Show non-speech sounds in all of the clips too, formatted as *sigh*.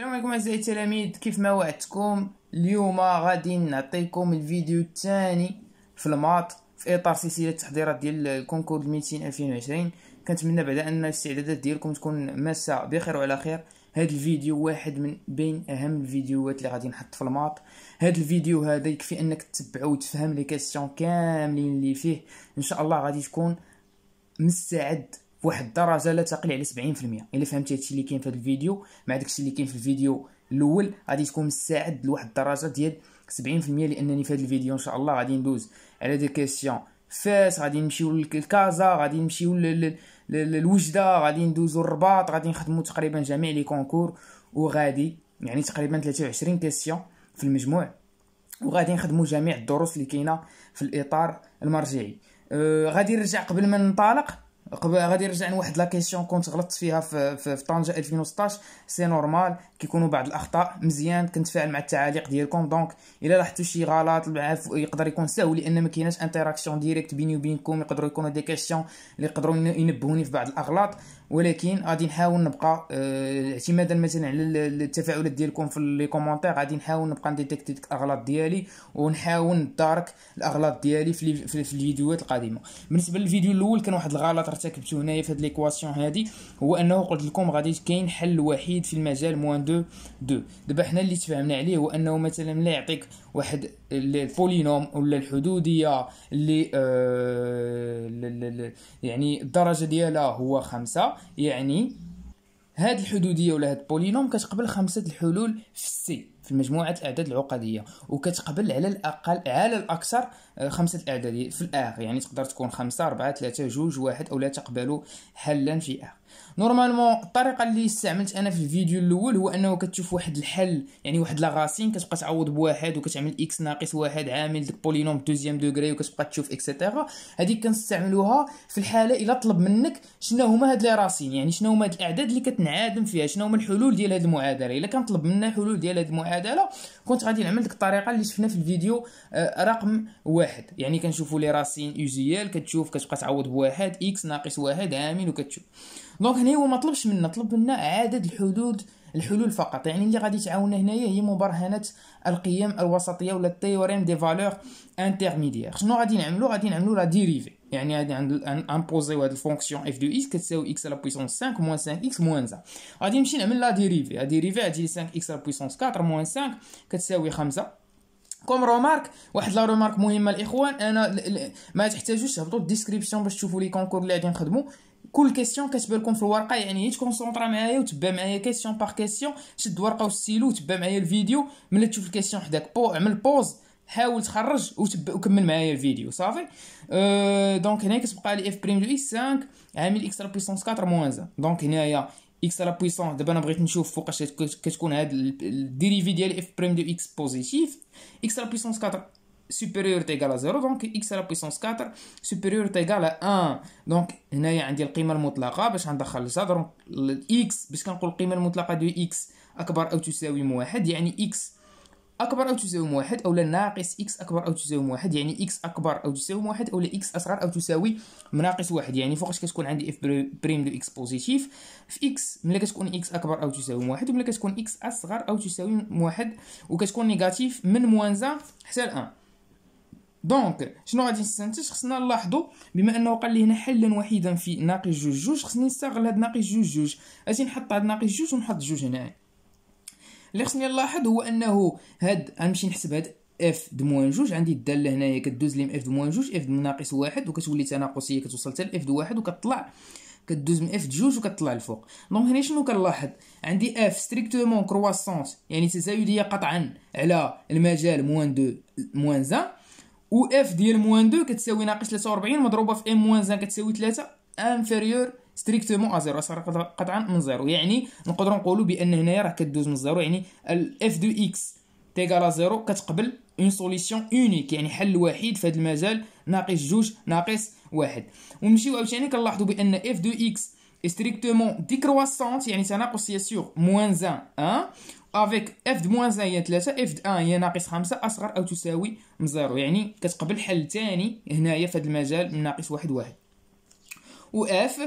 السلام عليكم اعزائي التلاميذ كيف ما وعدتكم اليوم غادي نعطيكم الفيديو الثاني في الماط في اطار سلسله التحضيرات ديال الكونكور 200 2020 كنتمنى بعدا ان الاستعدادات ديالكم تكون ماسه بخير وعلى خير هذا الفيديو واحد من بين اهم الفيديوهات اللي غادي نحط في الماط هذا الفيديو هذا يكفي انك تتبعو وتفهم لي كاملين اللي فيه ان شاء الله غادي تكون مستعد فواحد الدرجه لا تقل على 70% الا فهمتي هادشي اللي كاين في هذا الفيديو مع داكشي اللي كاين في الفيديو الاول غادي تكون مساعد لواحد الدرجه ديال 70% لانني في هذا الفيديو ان شاء الله غادي ندوز على دي كيسيون فاس غادي نمشيو لكازا غادي نمشيو للوجده غادي ندوزو الرباط غادي نخدمو تقريبا جميع لي كونكور وغادي يعني تقريبا 23 كيسيون في المجموع وغادي نخدمو جميع الدروس اللي كاينه في الاطار المرجعي أه غادي نرجع قبل ما ننطلق قبل غادي نرجع لواحد لا كيسيون كنت غلطت فيها في, في طنجه 2016 سي نورمال كيكونوا بعض الاخطاء مزيان كنتفاعل مع التعاليق ديالكم دونك الا لاحظتوا شي غلط يقدر يكون سهل لان ما كايناش انتراكسيون ديريكت بيني وبينكم يقدروا يكونوا دي كيسيون اللي يقدروا ينبهوني في بعض الاغلاط ولكن غادي نحاول نبقى اعتمادا آه، مثلا على التفاعلات ديالكم في لي كومونتير غادي نحاول نبقى نديتيكتي ديك الاغلاط ديالي ونحاول ندارك الاغلاط ديالي في, في, في الفيديوهات القادمه بالنسبه للفيديو الاول كان واحد الغلط ارتكبته هنايا في هاد ليكواسيون هادي هو انه قلت لكم غادي كاين حل وحيد في المجال موان دو دو دابا حنا اللي تفاهمنا عليه هو انه مثلا لا يعطيك واحد البولينوم ولا الحدوديه اللي آه يعني الدرجه ديالها هو خمسة يعني هاد الحدوديه ولا هاد البولينوم كتقبل خمسه الحلول في السي في مجموعه الاعداد العقديه وكتقبل على الاقل على الاكثر آه، خمسه الاعداد في الاغ يعني تقدر تكون خمسة أربعة ثلاثة جوج واحد او لا تقبل حلا في اغ نورمالمون الطريقه اللي استعملت انا في الفيديو الاول هو انه كتشوف واحد الحل يعني واحد لاغاسين كتبقى تعوض بواحد وكتعمل اكس ناقص واحد عامل ديك بولينوم دوزيام دوغري وكتبقى تشوف اكسيتيرا هذيك كنستعملوها في الحاله الا طلب منك شنو هما هاد لي راسين يعني شنو هما هاد الاعداد اللي كتنعدم فيها شنو هما الحلول ديال هاد المعادله الا كان طلب منا حلول ديال هاد المعادله كنت غادي نعمل ديك الطريقه اللي شفنا في الفيديو آه، رقم واحد يعني كنشوفوا لي راسين يوزيال كتشوف كتبقى تعوض بواحد اكس ناقص واحد عامل وكتشوف دونك هنا هو ما طلبش منا طلب منا عدد الحدود الحلول فقط يعني اللي غادي تعاوننا هنايا هي مبرهنات القيم الوسطيه ولا التيوريم دي فالور انترميديير شنو غادي نعملو غادي نعملو لا ديريفي يعني غادي عند امبوزيو هاد الفونكسيون اف دو اكس كتساوي اكس على بويسونس 5 موان 5 اكس موان زا غادي نمشي نعمل لا ديريفي لا ديريفي غادي 5 اكس على بويسونس 4 موان 5 كتساوي 5 كوم رومارك واحد لا رومارك مهمه الاخوان انا ما تحتاجوش تهبطوا الديسكريبسيون باش تشوفوا لي كونكور اللي غادي نخدموا كل كيسيون كتبان لكم في الورقه يعني هي تكونسونطرا معايا وتبع معايا كيسيون باغ كيسيون شد ورقه وستيلو وتبع معايا الفيديو ملي تشوف الكيسيون حداك بو عمل بوز حاول تخرج وتب... وكمل معايا الفيديو صافي أه دونك هنا كتبقى لي اف بريم دو اكس 5 عامل اكس لا بويسونس 4 موان 1 دونك هنايا اكس لا دابا انا بغيت نشوف فوقاش كتكون هاد الديريفي ديال اف بريم دو اكس بوزيتيف اكس لا بويسونس 4 supérieur ou égal à 0 دونك x à la puissance 4 supérieur ou égal à 1 دونك هنايا عندي القيمه المطلقه باش ندخل لسا دونك x باش كنقول القيمه المطلقه دو x اكبر او تساوي واحد يعني x اكبر او تساوي واحد اولا ناقص x اكبر او تساوي واحد يعني x اكبر او تساوي واحد اولا x اصغر او تساوي ناقص واحد يعني فوقاش كتكون عندي f بريم دو x بوزيتيف في x ملي كتكون x اكبر او تساوي واحد وملي كتكون x اصغر او تساوي واحد وكتكون نيجاتيف من موان حتى ل 1 دونك شنو غادي نستنتج خصنا نلاحظوا بما انه قال لي هنا حلا وحيدا في ناقص جوج جوج خصني نستغل هاد ناقص جوج جوج اجي نحط هاد ناقص جوج ونحط جوج هنا اللي خصني نلاحظ هو انه هاد غنمشي نحسب هاد اف موان جوج عندي الداله هنايا كدوز لي من اف موان جوج اف ناقص واحد وكتولي تناقصيه كتوصل حتى لاف واحد وكتطلع كدوز من اف جوج وكتطلع لفوق دونك هنا شنو كنلاحظ عندي اف ستريكتومون كرواسونس يعني تزايديه قطعا على المجال موان دو موان زان و اف ديال موان 2 كتساوي ناقص 43 مضروبه في ام موان زان كتساوي 3 انفيريور ستريكتومون ا زيرو صار قطعا من زيرو يعني نقدروا نقولوا بان هنايا راه كدوز من زيرو يعني الاف دو اكس تيغالا زيرو كتقبل اون سوليسيون اونيك يعني حل وحيد في هذا المجال ناقص جوج ناقص واحد ونمشيو عاوتاني كنلاحظوا بان اف دو اكس ستريكتومون ديكروسونت يعني تناقص هي موان زان ان أه؟ افيك اف د موان هي ثلاثة اف د ان هي ناقص خمسة اصغر او تساوي من زيرو يعني كتقبل حل تاني هنايا في هذا المجال من ناقص واحد واحد و اف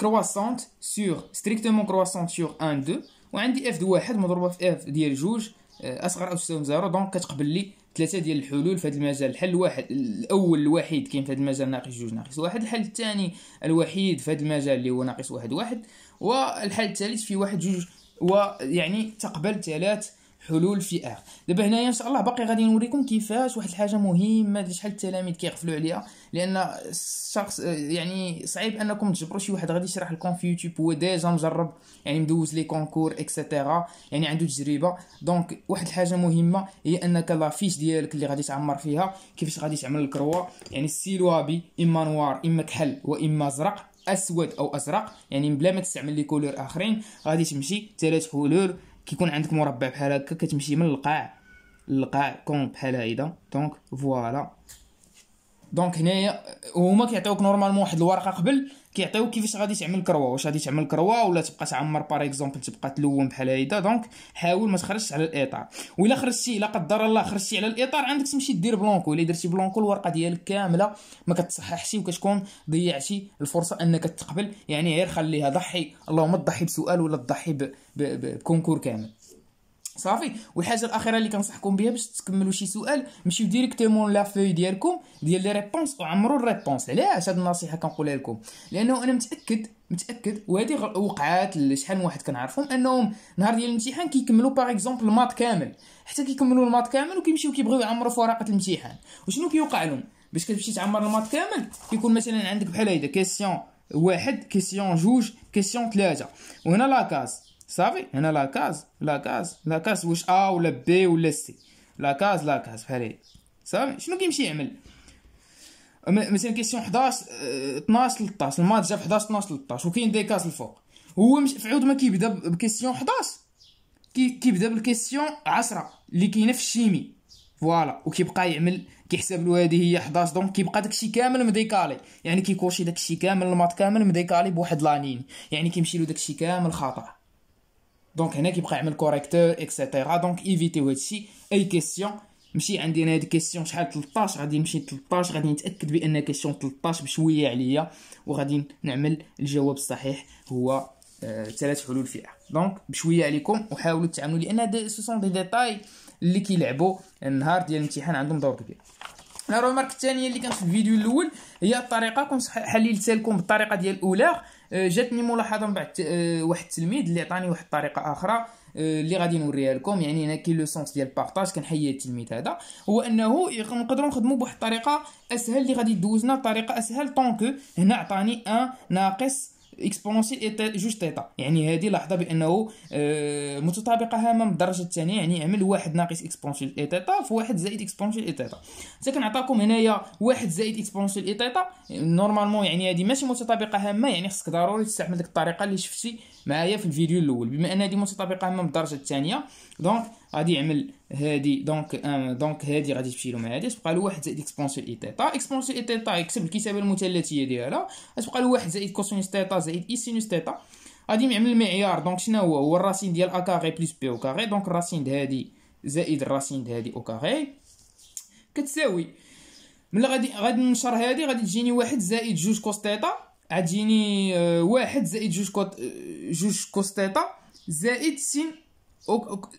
كرواسونت سور ستريكتومون كرواسونت سور دو 2 وعندي اف د واحد مضروبه في اف ديال جوج آه، اصغر او تساوي من زيرو دونك كتقبل لي ثلاثه ديال الحلول في هذا المجال الحل الواحد الاول الوحيد كاين في هذا المجال ناقص جوج ناقص واحد الحل الثاني الوحيد في هذا المجال اللي هو ناقص واحد واحد والحل الثالث في واحد جوج ويعني تقبل ثلاث حلول في دابا هنايا ان شاء الله باقي غادي نوريكم كيفاش واحد الحاجه مهمه شحال التلاميذ كيغفلوا عليها لان الشخص يعني صعيب انكم تجبروا شي واحد غادي يشرح لكم في يوتيوب هو ديجا مجرب يعني مدوز لي كونكور اكسيتيرا يعني عنده تجربه دونك واحد الحاجه مهمه هي انك لافيش ديالك اللي غادي تعمر فيها كيفاش غادي تعمل الكروه يعني السيلوابي اما نوار اما كحل واما ازرق اسود او ازرق يعني بلا ما تستعمل لي كولور اخرين غادي تمشي ثلاث كولور كيكون عندك مربع بحال هكا كتمشي من القاع للقاع كون بحال هيدا دونك فوالا دونك هنايا هما كيعطيوك نورمالمون واحد الورقه قبل كيعطيوك كيفاش غادي تعمل كروا واش غادي تعمل كروا ولا تبقى تعمر باغ اكزومبل تبقى تلون بحال هيدا دونك حاول ما تخرجش على الاطار ولا خرجتي لا قدر الله خرجتي على الاطار عندك تمشي دير بلونكو الا درتي بلونكو الورقه ديالك كامله ما كتصححش وكتكون ضيعتي الفرصه انك تقبل يعني غير خليها ضحي اللهم تضحي بسؤال ولا تضحي بكونكور كامل صافي والحاجه الاخيره اللي كنصحكم بها باش تكملوا شي سؤال مشيو ديريكتومون لا فوي ديالكم ديال لي ريبونس وعمروا الريبونس علاش هاد النصيحه كنقولها لكم لانه انا متاكد متاكد وهذه وقعات شحال من واحد كنعرفهم انهم نهار ديال الامتحان كيكملوا باغ اكزومبل الماط كامل حتى كيكملوا الماط كامل وكيمشيو كيبغيو يعمروا في ورقه الامتحان وشنو كيوقع لهم باش كتمشي تعمر الماط كامل كيكون مثلا عندك بحال هيدا كيسيون واحد كيسيون جوج كيسيون ثلاثه وهنا لاكاز صافي هنا لا لا كاز كاز لا كاز واش ا ولا بي ولا سي لا كاز لا كاز بحال هكا صافي شنو كيمشي يعمل مثلا كيسيون 11 12 13 المات جا في 11 12 13 وكاين دي كاز الفوق هو مش في عود ما كيبدا بكيسيون 11 كي كيبدا بالكيسيون 10 اللي كاينه في الشيمي فوالا وكيبقى يعمل كيحسب له هذه هي 11 دونك كيبقى داكشي كامل مديكالي يعني كيكوشي داكشي كامل المات كامل مديكالي بواحد لانين يعني كيمشي له داكشي كامل خطا دونك هنا كيبقى يعمل كوريكتور اكسيتيرا دونك ايفيتيو هادشي اي كيسيون ماشي انا هاد كيسيون شحال 13 غادي نمشي 13 غادي نتاكد بان كيسيون 13 بشويه عليا وغادي نعمل الجواب الصحيح هو ثلاث آه حلول فيها دونك بشويه عليكم وحاولوا تعاملوا لان هاد سو سون دي ديتاي اللي كيلعبوا النهار ديال الامتحان عندهم دور كبير لا رومارك الثانيه اللي كانت في الفيديو الاول هي الطريقه كنت حللت لكم بالطريقه ديال الاولاغ آه، جاتني ملاحظه من بعد آه، واحد التلميذ اللي عطاني واحد الطريقه اخرى آه، اللي غادي نوريها لكم يعني هنا كاين لو سونس ديال البارطاج كنحيي التلميذ هذا هو انه إيه، نقدروا نخدموا بواحد الطريقه اسهل اللي غادي دوزنا طريقه اسهل طونكو هنا عطاني ان ناقص اكسبونسي جوج تيتا يعني هذه لاحظ بانه آه، متطابقه هامه من الدرجه الثانيه يعني عمل واحد ناقص اكسبونسيال اي تيتا في واحد زائد اكسبونسيال اي تيتا كنعطيكم هنايا واحد زائد اكسبونسيال اي تيتا نورمالمون يعني هذه ماشي متطابقه هامه يعني خصك ضروري تستعمل ديك الطريقه اللي شفتي معايا في الفيديو الاول بما ان هذه متطابقه هامه من الدرجه الثانيه دونك غادي يعمل هادي دونك آه، دونك هادي غادي تمشي له مع هادي تبقى له واحد زائد اكسبونسيال اي تيتا اكسبونسيال اي تيتا يكسب الكتابه المثلثيه ديالها تبقى له واحد زائد كوسينوس تيتا زائد اي سينوس تيتا غادي يعمل المعيار دونك شنو هو هو الراسين ديال ا كاري بلس بي او كاري دونك الراسين د هادي زائد الراسين د هادي او كاري كتساوي ملي غادي غادي ننشر هادي غادي تجيني واحد زائد جوج كوس تيتا تجيني واحد زائد جوج كوت آه، جوج كوس تيتا زائد سين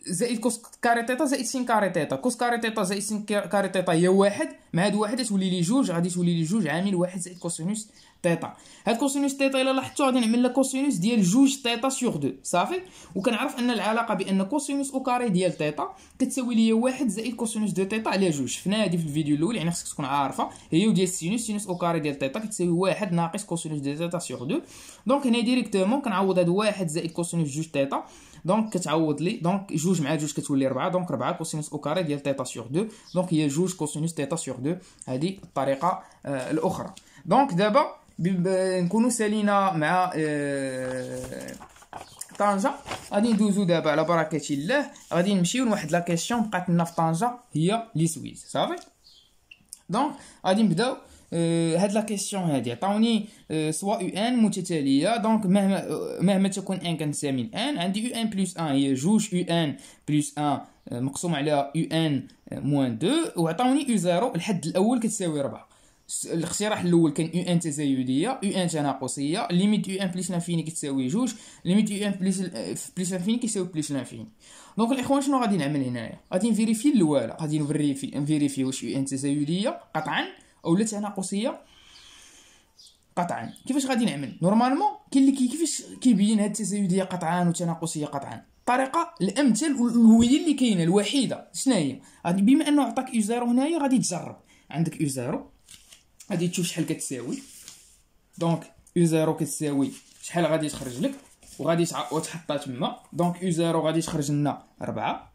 زائد كوس كاري تيتا زائد سين كاري تيتا كوس كاري تيتا زائد سين كاري تيتا هي واحد مع هاد واحد تولي لي جوج غادي تولي لي جوج عامل واحد زائد كوسينوس تيتا هاد كوسينوس تيتا الا لاحظتو غادي نعمل لك كوسينوس ديال جوج تيتا سيغ دو صافي وكنعرف ان العلاقه بان كوسينوس او كاري ديال تيتا كتساوي ليا واحد زائد كوسينوس دو تيتا على جوج شفنا هادي في الفيديو الاول يعني خصك تكون عارفه هي وديال سينوس سينوس او كاري ديال تيتا كتساوي واحد ناقص كوسينوس دو تيتا سيغ دو دونك هنا ديريكتومون كنعوض هاد واحد زائد كوسينوس جوج تيتا دونك كتعوض لي دونك جوج مع جوج كتولي ربعة دونك ربعة كوسينوس او كاري ديال تيتا سيغ دو دونك هي جوج كوسينوس تيتا سيغ دو هادي الطريقة آه الأخرى دونك دابا نكونو سالينا مع آه طنجة غادي ندوزو دابا على بركة الله غادي نمشيو لواحد لاكيستيون بقات لنا في طنجة هي لي سويس صافي دونك غادي نبداو هاد لا كيسيون هادي عطاوني سوا او ان متتاليه دونك مهما مهما تكون ان كنسامي ان عندي او ان بلس ان هي جوج او ان بلس ان مقسوم على او ان موان 2 وعطاوني او زيرو الحد الاول كتساوي 4 الاقتراح الاول كان او ان تزايديه او ان تناقصيه ليميت او ان بلس لانفيني كتساوي جوج ليميت او ان بلس بلس لانفيني كيساوي بلس لانفيني دونك الاخوان شنو غادي نعمل هنايا غادي نفيريفي الوالا غادي نفيريفي واش او ان تزايديه قطعا او لا تناقصيه قطعا كيفاش غادي نعمل نورمالمون كاين اللي كيفاش كيبين هاد التزايديه قطعا وتناقصيه قطعا الطريقه الامثل هي اللي كاينه الوحيده شنو هي غادي بما انه عطاك اي زيرو هنايا غادي تجرب عندك اي زيرو غادي تشوف شحال كتساوي دونك اي زيرو كتساوي شحال غادي تخرج لك وغادي تحطها تما دونك اي زيرو غادي تخرج لنا 4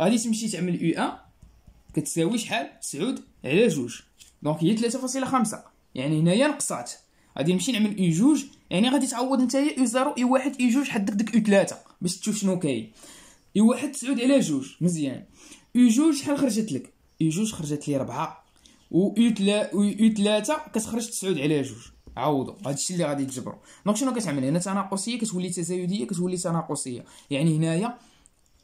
غادي تمشي تعمل اي 1 كتساوي شحال 9 على جوج دونك هي 3.5 يعني هنايا نقصات غادي نمشي نعمل اي جوج يعني غادي تعوض نتايا اي زيرو اي واحد اي جوج حدك ديك اي ثلاثة باش تشوف شنو كاين اي واحد تسعود على جوج مزيان اي جوج شحال خرجت لك اي جوج خرجت لي ربعة و اي تلا اي ثلاثة كتخرج تسعود على جوج عوضوا هادشي اللي غادي تجبرو دونك شنو كتعمل هنا تناقصيه كتولي تزايديه كتولي تناقصيه يعني هنايا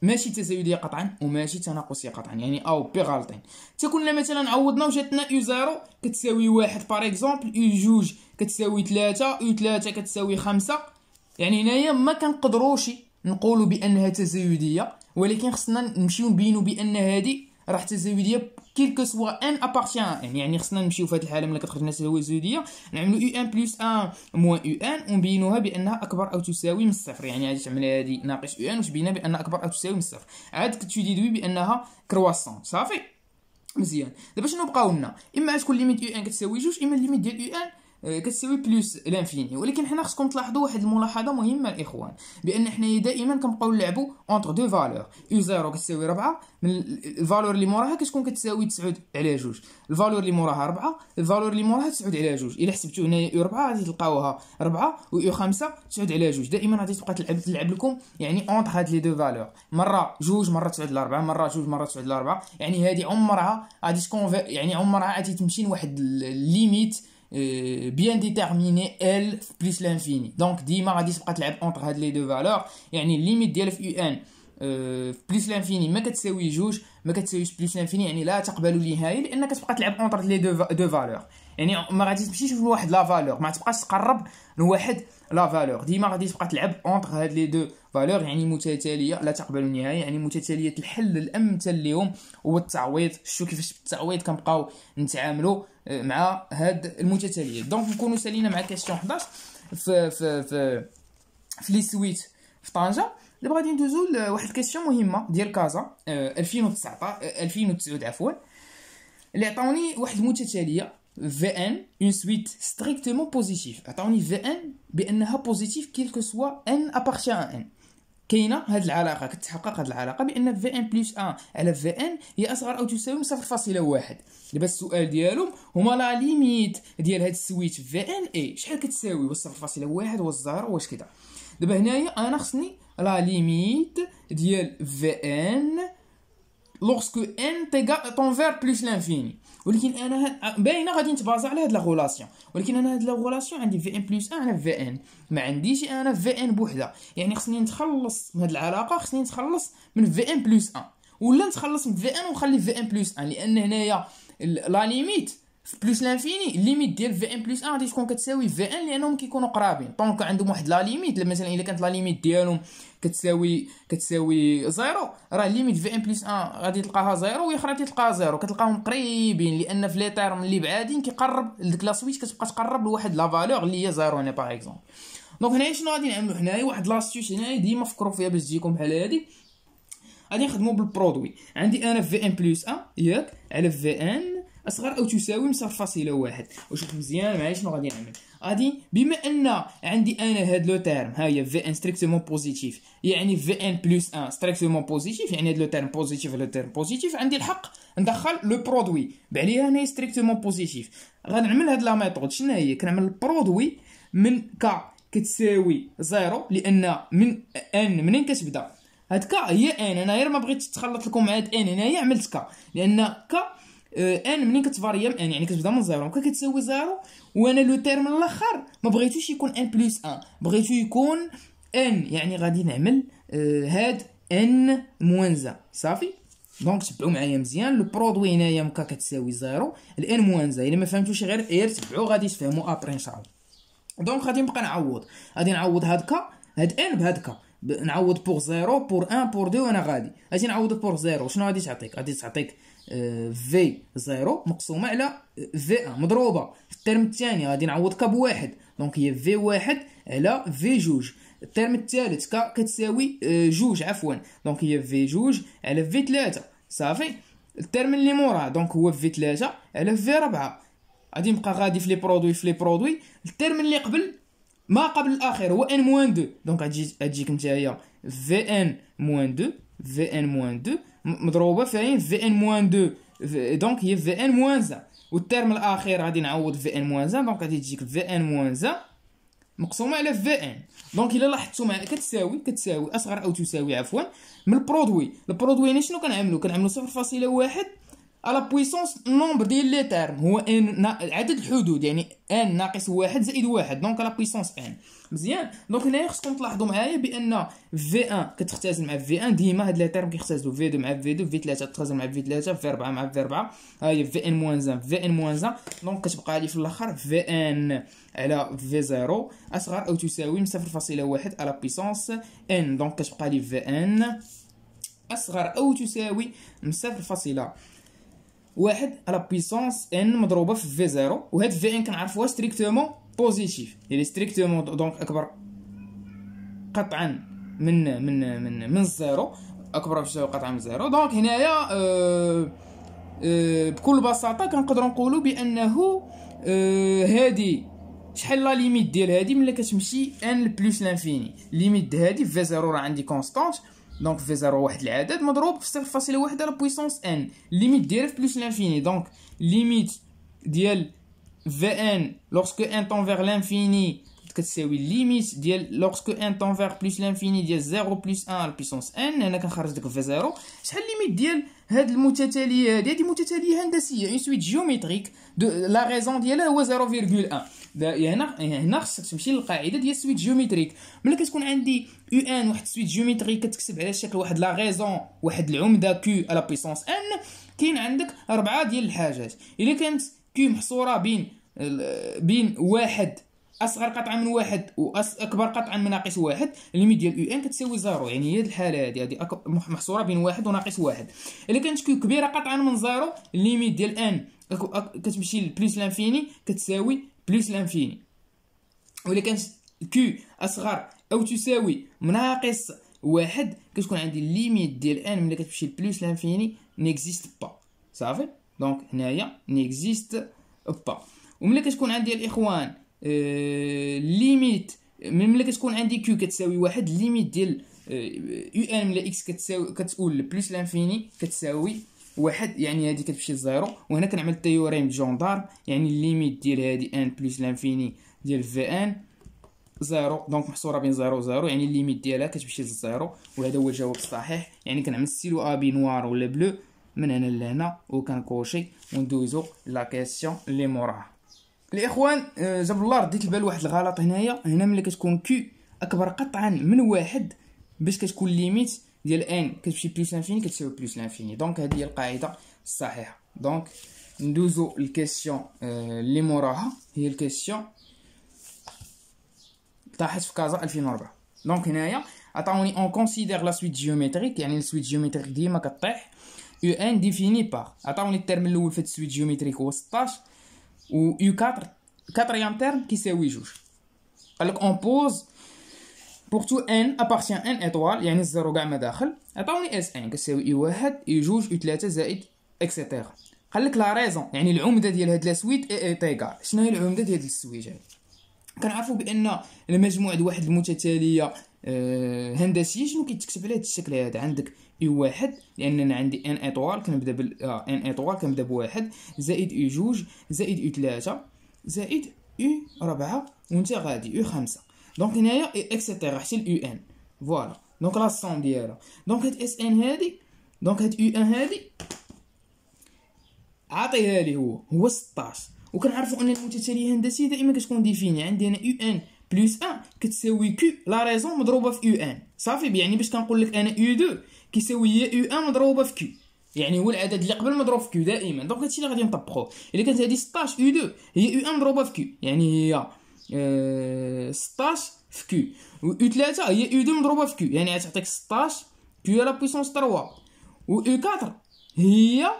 ماشي تزايديه قطعا وماشي تناقصيه قطعا يعني او بي غالطين حتى كنا مثلا عوضنا وجاتنا يو زيرو كتساوي واحد باغ اكزومبل يو جوج كتساوي ثلاثة يو ثلاثة كتساوي خمسة يعني هنايا ما كنقدروش نقولوا بانها تزايديه ولكن خصنا نمشيو نبينوا بان هذه راح كيل كو سوا ان ابارتيان يعني, يعني خصنا نمشيو في هذا الحاله ملي كتخرج لنا الزاويديه نعملو يو ان بلس ان موان يو ان ونبينوها بانها اكبر او تساوي من الصفر يعني غادي تعمل هذه ناقص يو ان وتبينها بان اكبر او تساوي من الصفر عاد دوي بانها كرواسون صافي مزيان دابا شنو بقاو لنا اما تكون ليميت يو ان كتساوي جوج اما ليميت ديال يو ان آه، كتساوي بلس لانفيني ولكن حنا خصكم تلاحظوا واحد الملاحظه مهمه الاخوان بان حنا دائما كنبقاو نلعبوا اونتر دو فالور يو زيرو كتساوي 4 من الفالور اللي موراها كتكون كتساوي 9 على 2 الفالور اللي موراها 4 الفالور اللي موراها 9 على 2 الا حسبتوا هنا يو 4 غادي تلقاوها 4 ويو 5 9 على 2 دائما غادي تبقى تلعب تلعب لكم يعني اونتر هاد لي دو فالور مره 2 مره 9 على 4 مره 2 مره 9 على 4 يعني هذه عمرها غادي تكون يعني عمرها غادي تمشي لواحد الليميت بيان ديتيرميني ال بلس لانفيني دونك ديما غادي تبقى تلعب اونتر هاد لي دو فالور يعني ليميت ديال في يو ان بلس لانفيني ما كتساوي جوج ما كتساويش بلس لانفيني يعني لا تقبل النهاية لان كتبقى تلعب اونتر لي دو فالور يعني ما غادي تمشيش في واحد لا فالور ما تبقاش تقرب لواحد لا فالور ديما غادي تبقى تلعب اونتر هاد لي دو فالور يعني متتاليه لا تقبل النهايه يعني متتاليه الحل الامثل لهم هو التعويض شوف كيفاش بالتعويض كنبقاو نتعاملوا مع هاد المتتاليه دونك نكونوا سالينا مع كاستيون 11 في في في في لي سويت في طنجه دابا غادي ندوزو لواحد الكاستيون مهمه ديال كازا 2019 2009 عفوا اللي عطاوني واحد المتتاليه في ان اون سويت ستريكتومون بوزيتيف عطاوني في ان بانها بوزيتيف كيل كو سوا ان ابارتي ان كاينه هاد العلاقه كتحقق هاد العلاقه بان في ان بلس ان على في ان هي اصغر او تساوي صفر فاصله واحد دابا السؤال ديالهم هما لا ليميت ديال هاد السويت في ان اي شحال كتساوي صفر فاصله واحد والزهر واش كذا دابا هنايا انا خصني لا ليميت ديال في ان لوغسكو ان تيغا طونفير بلس لانفيني ولكن انا باينه غادي نتبازا على هاد لا غولاسيون ولكن انا هاد لا غولاسيون عندي في ان بلس ان على في ان ما عنديش انا في ان بوحدها يعني خصني نتخلص من هاد العلاقه خصني نتخلص من في ان بلس ان ولا نتخلص من في ان ونخلي في ان بلس ان لان هنايا لا ليميت في بلوس لانفيني ليميت ديال في ان بلس ان غادي تكون كتساوي في ان لانهم كيكونوا قرابين دونك عندهم واحد لا ليميت مثلا الا كانت لا ليميت ديالهم كتساوي كتساوي زيرو راه ليميت في ان بلس ان غادي تلقاها زيرو وي اخرى تلقاها زيرو كتلقاهم قريبين لان في لي تيرم اللي بعادين كيقرب لديك لا سويت كتبقى تقرب لواحد لا فالور اللي هي زيرو هنا باغ اكزومبل دونك هنايا شنو غادي نعملو حنايا واحد لاستيوس هنايا ديما فكروا فيها باش تجيكم بحال هادي غادي نخدمو بالبرودوي عندي انا في ان بلس ان ياك على في ان اصغر او تساوي مصفر فاصله واحد وشوف مزيان معايا شنو غادي نعمل غادي بما ان عندي انا هاد لو تيرم ها هي في ان ستريكتومون بوزيتيف يعني في ان بلس ان ستريكتومون بوزيتيف يعني هاد لو تيرم بوزيتيف لو تيرم بوزيتيف عندي الحق ندخل لو برودوي بعليها انا ستريكتومون بوزيتيف غنعمل هاد لا ميثود شنو هي كنعمل البرودوي من ك كتساوي زيرو لان من ان منين كتبدا هاد كا هي ان انا غير ما بغيتش تخلط لكم مع هاد ان هنايا عملت كا لان كا ان منين كتفاريا ان يعني كتبدا من زيرو كتساوي زيرو وانا لو تيرم الاخر ما بغيتوش يكون ان بلس ان بغيتو يكون ان يعني غادي نعمل هاد ان موان زا صافي دونك تبعوا معايا مزيان لو برودوي هنايا مكا كتساوي زيرو الان موان زا الا ما فهمتوش غير غير تبعوا غادي تفهموا ابري ان شاء الله دونك غادي نبقى نعوض غادي نعوض هادكا هاد ان بهادكا نعوض بور زيرو بور ان بور دو وانا غادي غادي نعوض بور زيرو شنو غادي تعطيك غادي تعطيك في زيرو مقسومه على في ان مضروبه في الترم الثاني غادي نعوض بواحد دونك هي في واحد على في جوج الترم الثالث ك كتساوي آه، جوج عفوا دونك هي في جوج على في ثلاثة صافي الترم اللي موراه دونك هو في ثلاثة على في ربعة غادي نبقى غادي في لي برودوي في لي برودوي الترم اللي قبل ما قبل الاخر هو ان موان دو دونك غاتجيك نتايا في ان موان دو في ان موان دو مضروبه عين في ان موان دو دونك هي في ان موان زا والترم الاخير غادي نعوض في ان موان زا دونك غادي تجيك في ان موان زا مقسومه على في ان دونك الا لاحظتوا معايا كتساوي كتساوي اصغر او تساوي عفوا من البرودوي البرودوي شنو كنعملو كنعملو 0.1 على بويسونس نومبر ديال لي تيرم هو ان عدد الحدود يعني ان ناقص واحد زائد واحد دونك على بويسونس ان مزيان دونك هنايا خصكم تلاحظوا معايا بان في ان كتختزل مع في ان ديما هاد لي تيرم كيختزلوا في دو مع في دو في ثلاثة تختزل مع في ثلاثة في اربعة مع في اربعة ها هي في ان موان زان في ان موان زان دونك كتبقى لي في الاخر في ان على في زيرو اصغر او تساوي من واحد على بويسونس ان دونك كتبقى لي في ان اصغر او تساوي من فاصلة واحد على بيسونس ان مضروبه في في زيرو وهاد في ان كنعرفوها ستريكتومون بوزيتيف يعني ستريكتومون دونك اكبر قطعا من من من من الزيرو اكبر بشويه قطعا من الزيرو دونك هنايا أه أه بكل بساطه كنقدروا نقولوا بانه أه هادي شحال لا ليميت ديال هادي ملي كتمشي ان بلس لانفيني ليميت هادي في زيرو راه عندي كونستانت دونك في زيرو واحد العدد مضروب في واحد على بويسونس ان ليميت ديالها في بلوس لانفيني دونك ليميت ديال في ان لوغسكو ان طون فيغ لانفيني كتساوي ليميت ديال لوغسكو ان طون فيغ بلوس لانفيني ديال زيرو بلوس ان على بيسونس ان هنا كنخرج ديك في زيرو شحال ليميت ديال هاد المتتاليه هادي هادي متتاليه هندسيه اون سويت جيومتريك دو لا ريزون ديالها هو زيرو ان هنا هنا خصك تمشي للقاعده ديال سويت جيومتريك ملي كتكون عندي او ان واحد سويت جيومتريك كتكتب على شكل واحد لا ريزون واحد العمده كو على بيسونس ان كاين عندك اربعه ديال الحاجات الا كانت كي محصوره بين بين واحد اصغر قطعه من واحد واكبر قطعه من ناقص واحد الليميت ديال او ان كتساوي زيرو يعني هي الحاله هذه هذه محصوره بين واحد وناقص واحد الا كانت كيو كبيره قطعا من زيرو الليميت ديال ان كتمشي لبليس لانفيني كتساوي بليس لانفيني ولا كانت كيو اصغر او تساوي ناقص واحد كتكون عندي الليميت ديال ان ملي كتمشي لبليس لانفيني نيكزيست با صافي دونك هنايا نيكزيست با وملي كتكون عندي الاخوان ليميت آه، من ملي كتكون عندي كيو كتساوي واحد ليميت ديال يو آه، ان ملي اكس كتساوي كتقول بلس لانفيني كتساوي واحد يعني هادي كتمشي لزيرو وهنا كنعمل تيوريم جوندار يعني ليميت ديال هادي ان بلس لانفيني ديال في ان زيرو دونك محصوره بين زيرو وزيرو يعني ليميت ديالها كتمشي لزيرو وهذا هو الجواب الصحيح يعني كنعمل ستيلو ابي نوار ولا بلو من هنا لهنا وكنكوشي وندوزو لا كيسيون لي موراها الاخوان جاب آه، الله رديت البال واحد الغلط هنايا هنا ملي كتكون كيو اكبر قطعا من واحد باش كتكون ليميت ديال ان كتمشي بلوس لانفيني كتساوي بلوس لانفيني دونك هذه هي القاعده الصحيحه دونك ندوزو الكيسيون آه، اللي موراها هي الكيسيون طاحت في كازا 2004 دونك هنايا عطاوني اون كونسيدير لا سويت جيومتريك يعني السويت جيومتريك ديما كطيح يو ان ديفيني بار عطاوني الترم الاول في السويت جيومتريك هو 16 ou U4, quatrième terme qui c'est 8 jouges. Alors on pose pour tout n appartient à n étoile يعني الزيرو كاع ما داخل عطاوني اس ان كتساوي اي واحد اي جوج اي ثلاثة زائد اكسيتيرا قال لك لا ريزون يعني العمده ديال هاد لاسويت اي اي تيكا شنو هي العمده ديال هاد السويت هادي كنعرفوا بان المجموع د واحد المتتاليه آه، هندسيه شنو كيتكتب على هذا الشكل هذا عندك اي واحد لان انا عندي ان ايطوال كنبدا بال ان آه، ايطوال كنبدا بواحد زائد اي جوج زائد اي ثلاثه زائد اي ربعه وانت غادي اي خمسه دونك هنايا اكسيتيرا حتى الاو ان فوالا دونك لا سوم ديالها دونك هاد اس ان هادي دونك هاد اي ان هادي عاطيها لي هو هو 16 وكنعرفوا ان المتتاليه الهندسيه دائما كتكون ديفيني عندي انا اي ان بلس ان كتساوي كيو لا ريزون مضروبه في يو ان صافي يعني باش كنقول لك انا يو 2 كيساوي هي يو ان مضروبه في كيو يعني هو العدد اللي قبل مضروب في كيو دائما دونك هادشي اللي غادي نطبقوه الا كانت هادي 16 يو 2 هي يو ان مضروبه في كيو يعني هي أه 16 في كيو و يو 3 هي يو 2 مضروبه في كيو يعني غتعطيك 16 كيو لا بويسونس 3 و يو 4 هي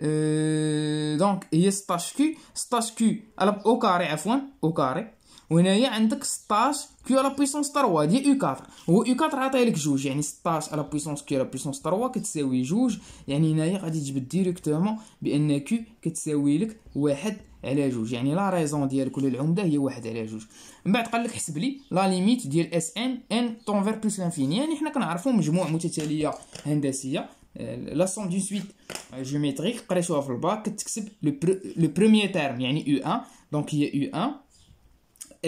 أه دونك هي 16 كيو 16 كيو او كاري عفوا او كاري وهنايا عندك 16 كيو على بويسونس 3 ديال او 4 هو او 4 عطاه لك جوج يعني 16 على بويسونس كيو على بويسونس 3 كتساوي جوج يعني هنايا غادي تجبد ديريكتومون بان كيو كتساوي لك واحد على جوج يعني لا ريزون ديالك ولا العمده هي واحد على جوج من بعد قال لك حسب لي لا ليميت ديال اس ان ان طونفير بلس لانفيني يعني حنا كنعرفو مجموع متتاليه هندسيه لا سوم دون سويت جيومتريك قريتوها في الباك كتكتب لو بروميي تيرم يعني او 1 دونك هي او 1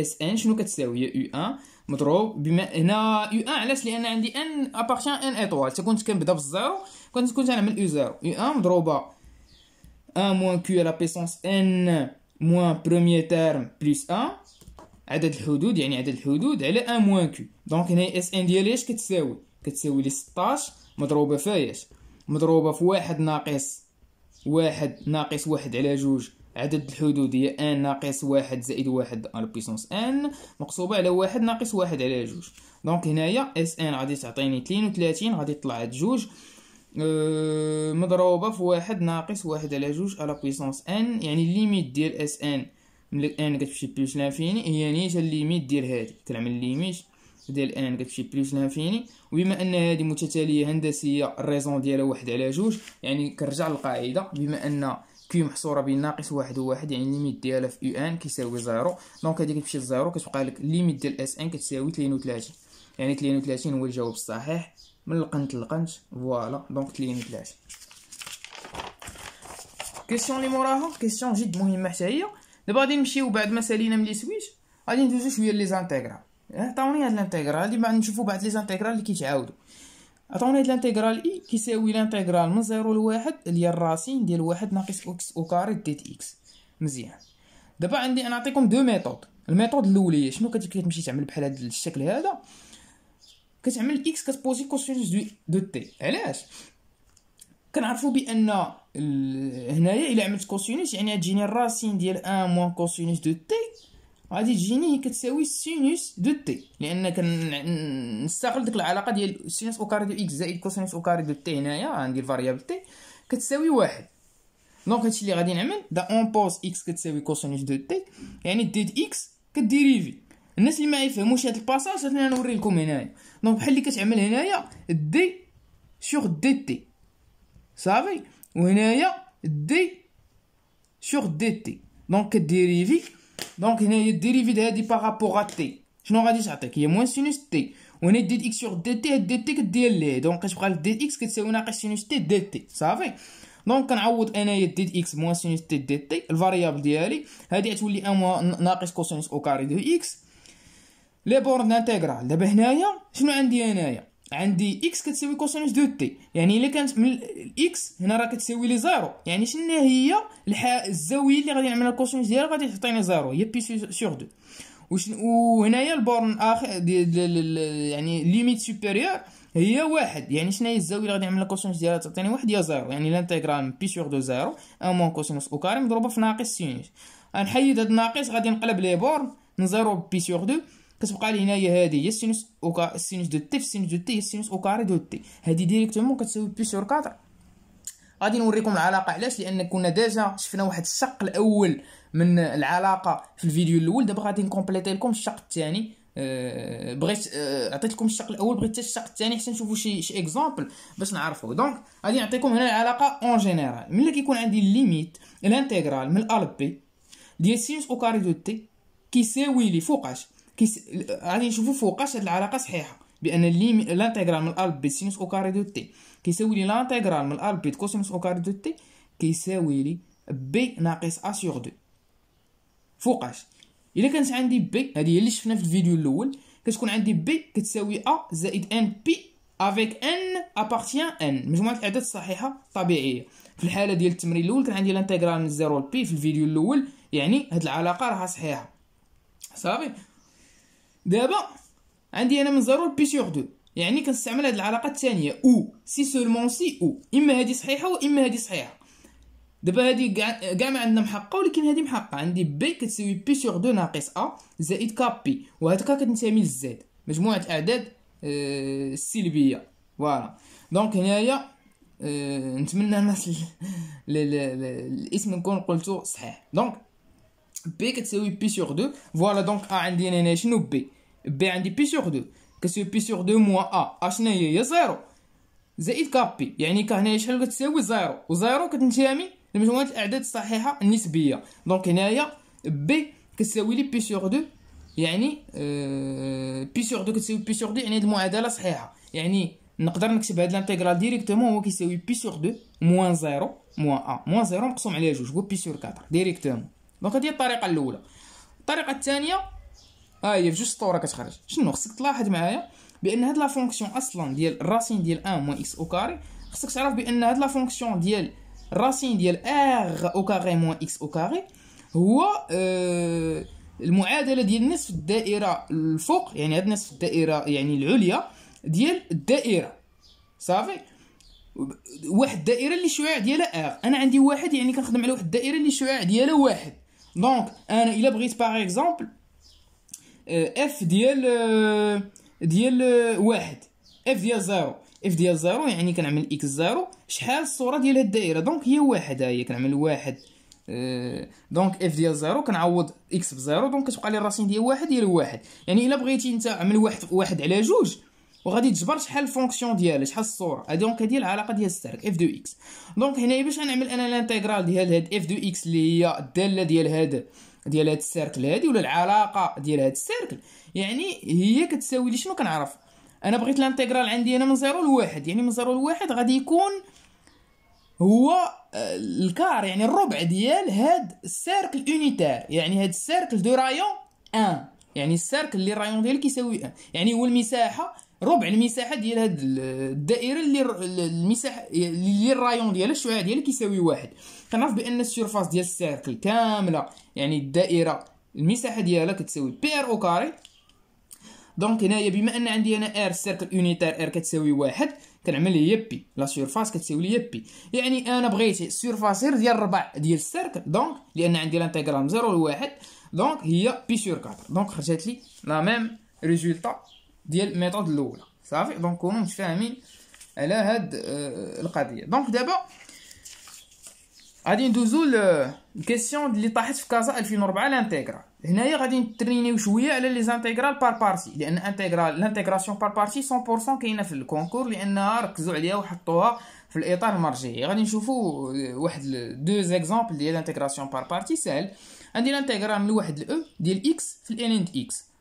اس ان شنو كتساوي هي او ان مضروب بما هنا او ان علاش لان عندي ان ابارتيان ان ايطوال كنت كنبدا بالزيرو كنت كنت نعمل او زيرو او ان مضروبه ان موان كيو على بيسونس ان موان بروميير تيرم بلس ان عدد الحدود يعني عدد الحدود على ان موان كيو دونك هنا اس ان ديالي اش كتساوي كتساوي لي 16 مضروبه فايش مضروبه في واحد ناقص واحد ناقص واحد على جوج عدد الحدود هي ان ناقص واحد زائد واحد على بيسونس ان مقصوبة على واحد ناقص واحد على جوج دونك هنايا اس ان غادي تعطيني تلين وتلاتين غادي تطلع هاد جوج أه، مضروبة في واحد ناقص واحد على جوج على بيسونس ان يعني الليميت ديال اس ان ملي ان كتمشي بلوس لانفيني هي نيت الليميت ديال هادي كنعمل الليميت ديال ان كتمشي بلوس لانفيني وبما ان هادي متتاليه هندسيه الريزون ديالها واحد على جوج يعني كنرجع للقاعده بما ان كيو محصوره بين ناقص واحد وواحد يعني ليميت ديالها في يو ان كيساوي زيرو دونك هادي كتمشي لزيرو كتبقى لك ليميت ديال اس ان كتساوي 32 يعني 32 هو الجواب الصحيح من القنت للقنت فوالا دونك 32 كيسيون لي موراها كيسيون جد مهمه حتى هي دابا غادي نمشيو بعد ما سالينا من لي سويتش غادي ندوزو شويه لي زانتيغرال إيه، عطاوني هاد الانتيغرال بعد نشوفو بعد لي زانتيغرال اللي كيتعاودو عطاونا هاد الانتيغرال اي كيساوي الانتيغرال من زيرو لواحد اللي هي الراسين ديال واحد ناقص اكس او كاري ديت اكس مزيان دابا عندي انا نعطيكم دو ميثود الميثود الاوليه شنو كتمشي تعمل بحال هاد الشكل هذا كتعمل اكس كتبوزي كوسينوس دو دو تي علاش كنعرفوا بان هنايا الا عملت كوسينوس يعني تجيني الراسين ديال ان موان كوسينوس دو تي غادي تجيني هي كتساوي سينوس دو تي لان كنستغل ديك العلاقه ديال سينوس او كاري دو اكس زائد كوسينوس او كاري دو تي هنايا عندي الفاريابل تي كتساوي واحد دونك هادشي اللي غادي نعمل دا اون بوز اكس كتساوي كوسينوس دو تي يعني دي اكس كديريفي الناس اللي ما يفهموش هاد الباساج انا نوري لكم هنايا دونك بحال اللي كتعمل هنايا دي سور دي تي صافي وهنايا دي سور دي تي دونك كديريفي دونك هنايا هي الديريفيد هادي بارابور ا تي شنو غادي تعطيك هي موان سينوس تي وهنا دي اكس سور دي تي دي تي كدير ليه دونك كتبقى دي اكس كتساوي ناقص سينوس تي دي تي صافي دونك كنعوض انايا دي اكس موان سينوس تي دي تي الفاريابل ديالي هادي غتولي ان ناقص كوسينوس او كاري دو اكس لي بورن انتيغرال دابا هنايا شنو عندي انايا عندي اكس كتساوي كوسينوس دو تي يعني الا كانت من الاكس هنا راه كتساوي لي زيرو يعني شنو هي الزاويه اللي غادي نعملها كوسينوس ديالها غادي تعطيني زيرو هي بي سور دو وهنايا البورن اخر دي دي دي يعني ليميت سوبيريور هي واحد يعني شنو هي الزاويه اللي غادي نعملها كوسينوس ديالها تعطيني واحد يا زيرو يعني الانتيغرال بي سور دو زيرو او موان كوسينوس او كاري مضروبه في ناقص سينوس غنحيد هاد الناقص غادي نقلب لي بورن نزيرو بي سور دو كتبقى لي هنايا هذه هي السينوس اوكا السينوس دو تي في السينوس دو تي هي السينوس او كاري دو تي هذه ديريكتومون كتساوي بي سور 4 غادي نوريكم العلاقه علاش لان كنا ديجا شفنا واحد الشق الاول من العلاقه في الفيديو الاول دابا غادي نكومبليتي لكم الشق الثاني أه بغيت آه، عطيت لكم الشق الاول بغيت حتى الشق الثاني حتى نشوفوا شي شي اكزامبل باش نعرفوا دونك غادي نعطيكم هنا العلاقه اون جينيرال ملي كيكون عندي ليميت الانتيغرال من ال بي ديال سينوس او كاري دو تي كيساوي لي فوقاش كيس غادي نشوفوا فوقاش هاد العلاقه صحيحه بان لانتيغرال من الالف بي سينوس او كاري دو تي كيساوي لي لانتيغرال من الالف بي كوسينوس او كاري دو تي كيساوي لي بي ناقص ا سيغ دو فوقاش الا كانت عندي بي هادي هي اللي شفنا في الفيديو الاول كتكون عندي بي كتساوي ا زائد ان بي افيك ان ابارتيان ان مجموعه الاعداد الصحيحه طبيعيه في الحاله ديال التمرين الاول كان عندي لانتيغرال من زيرو لبي في الفيديو الاول يعني هاد العلاقه راها صحيحه صافي دابا عندي انا من ضروري بي سيغ دو يعني كنستعمل هاد العلاقه الثانيه او سي سولمون سي او اما هادي صحيحه واما هادي صحيحه دابا هادي كاع ما عندنا محقه ولكن هادي محقه عندي بي كتساوي بي سيغ دو ناقص ا زائد كا بي و كا كتنتمي للزاد مجموعه الاعداد أه السلبيه فوالا دونك هنايا أه نتمنى *laughs* الناس الاسم نكون قلتو صحيح دونك بي كتساوي بي سيغ دو فوالا دونك ا عندي هنا شنو بي بي عندي بي سور دو كتساوي بي سور دو موا ا اشنا هي هي زيرو زائد كابي يعني كهنايا شحال كتساوي زيرو وزيرو كتنتمي لمجموعة الأعداد الصحيحة النسبية دونك هنايا بي كتساوي لي بي سور دو يعني أه بي سور دو كتساوي بي سور دو يعني هاد المعادلة صحيحة يعني نقدر نكتب هاد لانتيغرال ديريكتومون هو كيساوي بي سور دو موان زيرو موان ا موان زيرو مقسوم على جوج هو بي سور كاتر ديريكتومون دونك هادي الطريقة الأولى الطريقة الثانية ها هي جوج سطور كتخرج شنو خصك تلاحظ معايا بان هاد لا فونكسيون اصلا ديال الراسين ديال ان موان اكس او كاري خصك تعرف بان هاد لا فونكسيون ديال الراسين ديال ار او كاري موان اكس او كاري هو آه المعادله ديال نصف الدائره الفوق يعني هاد نصف الدائره يعني العليا ديال الدائره صافي واحد الدائره اللي شعاع ديالها ار انا عندي واحد يعني كنخدم على واحد الدائره اللي شعاع ديالها واحد دونك انا الا بغيت باغ اكزومبل اف آه، ديال آه، ديال آه، واحد اف ديال زيرو اف ديال زيرو يعني كنعمل اكس زيرو شحال الصوره ديال هاد الدائره دونك هي واحد هي كنعمل واحد دونك اف ديال زيرو كنعوض اكس بزيرو دونك كتبقى لي الراسين ديال واحد ديال واحد يعني الا بغيتي انت عمل واحد واحد على جوج وغادي تجبر شحال الفونكسيون ديالها شحال الصوره هادي دونك هادي العلاقه ديال السالك اف دو اكس دونك هنايا باش غنعمل انا لانتيغرال ديال هاد اف دو اكس اللي هي الداله ديال هاد ديال هاد السيركل هادي ولا العلاقه ديال هاد السيركل يعني هي كتساوي لي شنو كنعرف انا بغيت الانتغرال عندي انا من زيرو لواحد يعني من زيرو لواحد غادي يكون هو آه، الكار يعني الربع ديال هاد السيركل اونيتير يعني هاد السيركل دو رايون ان يعني السيركل اللي الرايون ديالو كيساوي ان يعني هو المساحه ربع المساحه ديال هاد الدائره اللي المساحه اللي الرايون ديالها الشعاع ديالها كيساوي واحد كنعرف بان السيرفاس ديال السيركل كامله يعني الدائره المساحه ديالها كتساوي بي ار او كاري دونك هنايا بما ان عندي انا ار سيركل يونيتار ار كتساوي واحد كنعمل هي بي لا سيرفاس كتساوي لي بي يعني انا بغيت السيرفاس ديال الربع ديال السيركل دونك لان عندي لانتيغرال من 0 و 1 دونك هي بي سور 4 دونك خرجت لي لا ميم ريزولتا ديال الميثود الاولى صافي دونك كونوا متفاهمين على هاد القضيه دونك دابا غادي ندوزو كيسيون اللي طاحت في كازا 2004 لانتيغرال هنايا غادي نترينيو شويه على لي زانتيغرال بار بارسي لان انتيغرال لانتيغراسيون بار بارسي 100% كاينه في الكونكور لانها ركزوا عليها وحطوها في الاطار المرجعي غادي نشوفو آه، واحد دو زيكزامبل ديال لانتيغراسيون بار بارتي سهل عندي الانتيغرال من واحد ل او e، ديال اكس في الان اند اكس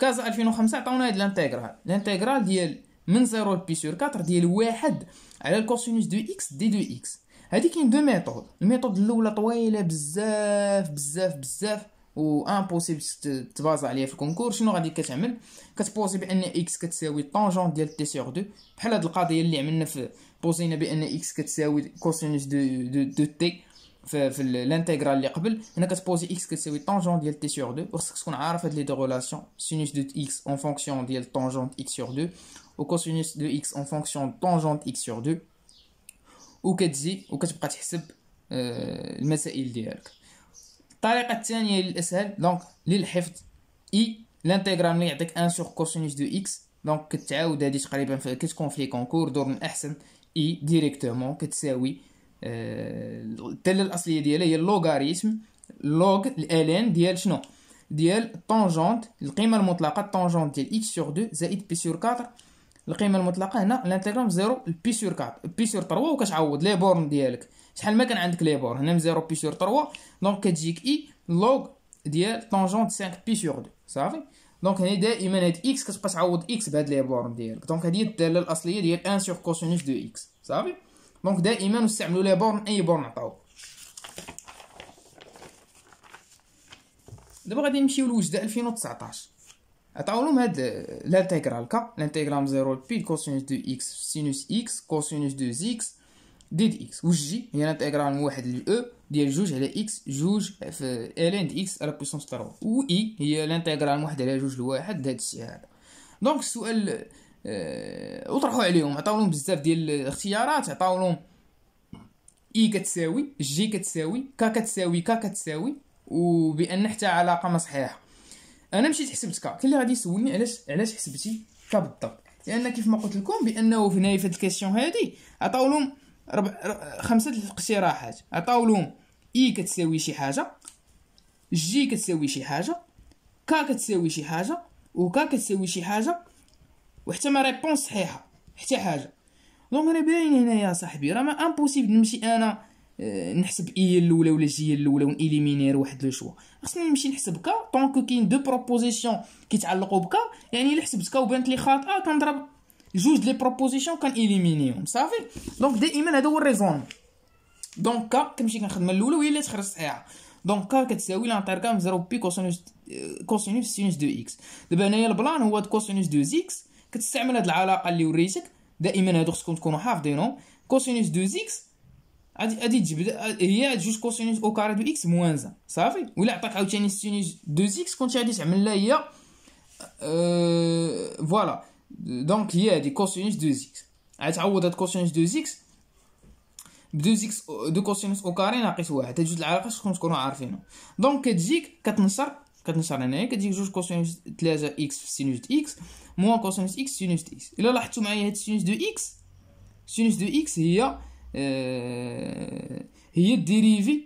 كازا 2005 عطاونا هاد الانتيغرال الانتيغرال ديال من 0 بي سور 4 ديال واحد على الكوسينوس دو اكس دي دو اكس هادي كاين دو ميثود الميثود الاولى طويله بزاف بزاف بزاف و امبوسيبل تبازا عليها في الكونكور شنو غادي كتعمل كتبوزي بان اكس كتساوي طونجون ديال تي سور 2 بحال هاد القضيه اللي عملنا في بوزينا بان اكس كتساوي كوسينوس دو دو, دو تي L'intégrale est répétée, il x qui est supposer tangent de t sur 2. Parce qu'on a fait les deux relations, sinus de x en fonction de tangent x sur 2, ou cosinus de x en fonction de tangent x sur 2, ou qu'il dit, ou qu'il participe, mais c'est le direct. L'intégrale est 1 sur cosinus de x, donc on le décalé, et on fait ce conflit fait en cours, donc on a fait directement que c'est الداله الاصليه ديالها هي اللوغاريتم لوغ الالان ديال شنو ديال طونجونت القيمه المطلقه طونجونت ديال اكس سور دو زائد بي سور كاتر القيمه المطلقه هنا الانتيغرام زيرو بي سور كاتر بي سور تروا وكتعوض لي بورن ديالك شحال ما كان عندك لي بورن هنا من زيرو بي سور تروا دونك كتجيك اي e، لوغ ديال طونجونت سانك بي سور دو صافي دونك هنا دائما هاد اكس كتبقى تعوض اكس بهاد لي بورن ديالك دونك هادي هي الداله الاصليه ديال أن سور كوسينوس دو اكس صافي دونك دائما استعملوا لي بورن اي بورن عطاو دابا غادي نمشيو لوجده 2019 عطاو لهم هاد الانتيغرال كا الانتيغرال زيرو بي كوسينوس دو اكس سينوس اكس كوسينوس دو اكس دي اكس وجي هي الانتيغرال من واحد ل او ديال جوج على اكس جوج في الين دي اكس على بوسونس 3 و اي هي الانتيغرال من واحد على جوج لواحد هاد الشيء هذا دونك السؤال آه، وطرحوا عليهم عطاو لهم بزاف ديال الاختيارات عطاو لهم اي e كتساوي جي كتساوي كا كتساوي كا كتساوي وبان حتى علاقه ما صحيحه انا مشيت حسبت كا كل اللي غادي يسولني علاش علاش حسبتي كا بالضبط لان كيف ما قلت لكم بانه في نهايه هذه هادي هذه عطاو لهم ربع خمسه الاقتراحات عطاو لهم اي e كتساوي شي حاجه جي كتساوي شي حاجه كا كتساوي شي حاجه وكا كتساوي شي حاجه وحتى ما ريبونس صحيحه حتى حاجه دونك انا باين هنايا صاحبي راه ما امبوسيبل نمشي انا آه، نحسب اي الاولى ولا جي الاولى ونيليمينير واحد لو شوا خصني نمشي نحسب كا طونكو كاين دو بروبوزيسيون كيتعلقوا بكا يعني الا حسبت كا وبانت لي خاطئه كنضرب جوج لي بروبوزيسيون كنيليمينيهم صافي دونك دائما هذا هو الريزون دونك كا كنمشي كنخدم الاولى وهي اللي تخرج صحيحه دونك كا كتساوي لانتير كام زيرو بي كوسينوس كوسينوس سينوس دو اكس دابا هنايا البلان هو كوسينوس دو اكس كتستعمل هاد العلاقه اللي وريتك دائما هادو خصكم تكونوا حافظينهم كوسينوس دو اكس غادي غادي تجبد هي جوج كوسينوس او كاري دو اكس موان زان صافي ولا عطاك عاوتاني سينوس دو اكس كنت غادي تعمل لها هي أه... فوالا دونك هي هادي كوسينوس 2 اكس تعوض هاد كوسينوس دو اكس بدو 2 اكس دو كوسينوس او كاري ناقص واحد هاد جوج العلاقات خصكم تكونوا عارفينهم دونك كتجيك كتنشر كتنشر هنايا كتجيك جوج كوسينوس تلاتة اكس في سينوس اكس موان كوسينوس اكس سينوس دو اكس الا لاحظتوا معايا هاد سينوس دو اكس سينوس دو اكس هي آه هي الديريفي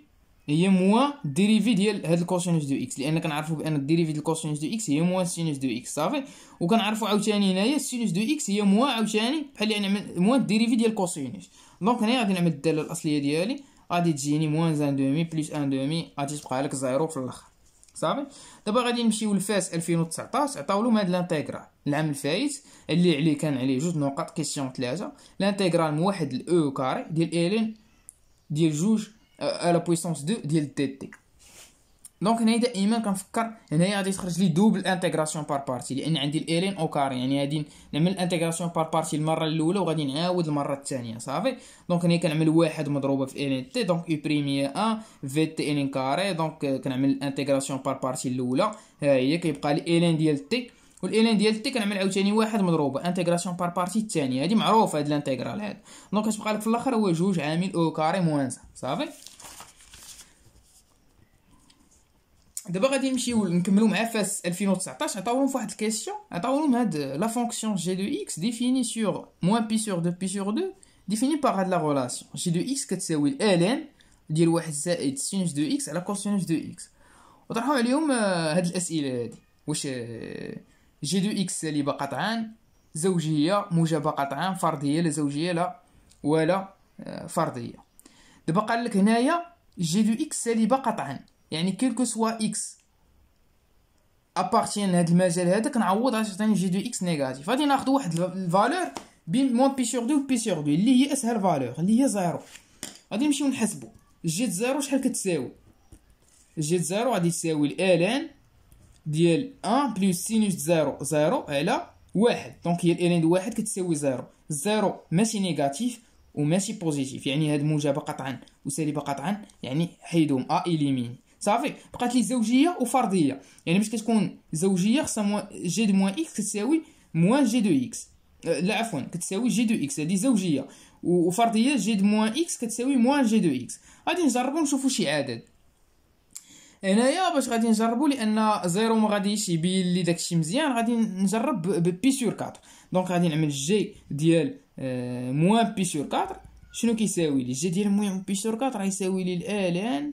هي موان الديريفي ديال هاد الكوسينوس دو اكس لان كنعرفوا بان الديريفي ديال الكوسينوس دو اكس هي موان سينوس دو اكس صافي وكنعرفوا عاوتاني هنايا سينوس دو اكس هي موان عاوتاني بحال يعني موان الديريفي ديال الكوسينوس دونك هنايا غادي نعمل الداله الاصليه ديالي غادي تجيني موان زان دومي بليس ان دومي غادي تبقى لك زيرو في الاخر صافي دابا غادي نمشيو لفاس 2019 عطاو لهم هاد الانتيغرال العام الفايت اللي عليه كان عليه جوج نقط كيسيون ثلاثه الانتيغرال من واحد الاو كاري ديال الين ديال جوج ا بويسونس 2 ديال دي تي دونك هنا دائما كنفكر هنايا غادي تخرج لي دوبل انتغراسيون بار بارتي لان عندي الالين او كاري يعني غادي نعمل الانتغراسيون بار بارتي المره الاولى وغادي نعاود المره الثانيه صافي دونك هنا كنعمل واحد مضروبه في الين تي دونك اي بريمي ان في تي الين كاري دونك كنعمل الانتغراسيون بار بارتي الاولى ها هي كيبقى لي الين ديال تي والالين ديال تي كنعمل عاوتاني واحد مضروبه انتغراسيون بار بارتي الثانيه هذه معروفه هاد الانتغرال هذا دونك كتبقى لك في الاخر هو جوج عامل او كاري موانزه صافي دابا غادي نمشيو نكملو مع فاس 2019 عطاو لهم واحد الكيسيون عطاو لهم هاد لا فونكسيون جي دو اكس ديفيني سور موان بي سور دو بي سور دو ديفيني باغ هاد لا رولاسيون جي دو اكس كتساوي الان ديال واحد زائد سينوس دو اكس على كوسينوس دو اكس وطرحوا عليهم هاد الاسئله هادي واش جي دو اكس سالبه قطعا زوجيه موجبه قطعا فرديه لا زوجيه لا ولا فرديه دابا قال لك هنايا جي دو اكس سالبه قطعا يعني كيل كو سوا اكس ابارتيان لهاد المجال هذا كنعوض على تعطيني جي دو اكس نيجاتيف غادي ناخذ واحد الفالور بين مون بي سور دو بي سور دو اللي هي اسهل فالور اللي هي زيرو غادي نمشيو نحسبو جي دو زيرو شحال كتساوي جي دو زيرو غادي تساوي الان ديال 1 بلوس سينوس زيرو زيرو على واحد دونك هي الان دو واحد كتساوي زيرو زيرو ماشي نيجاتيف وماشي بوزيتيف يعني هاد موجبه قطعا وسالبه قطعا يعني حيدهم ا اليميني صافي بقات لي زوجيه وفرديه يعني باش كتكون زوجيه خصها موان جي دو موان اكس كتساوي موان جي دو اكس لا عفوا كتساوي جي دو اكس هذه زوجيه وفرديه جي دو موان اكس كتساوي موان جي دو اكس غادي نجربو نشوفو شي عدد هنايا باش غادي نجربو لان زيرو ما غاديش يبين لي داكشي مزيان غادي نجرب بي سور 4 دونك غادي نعمل جي ديال موان بي سور 4 شنو كيساوي لي جي ديال موان بي سور 4 غيساوي لي الان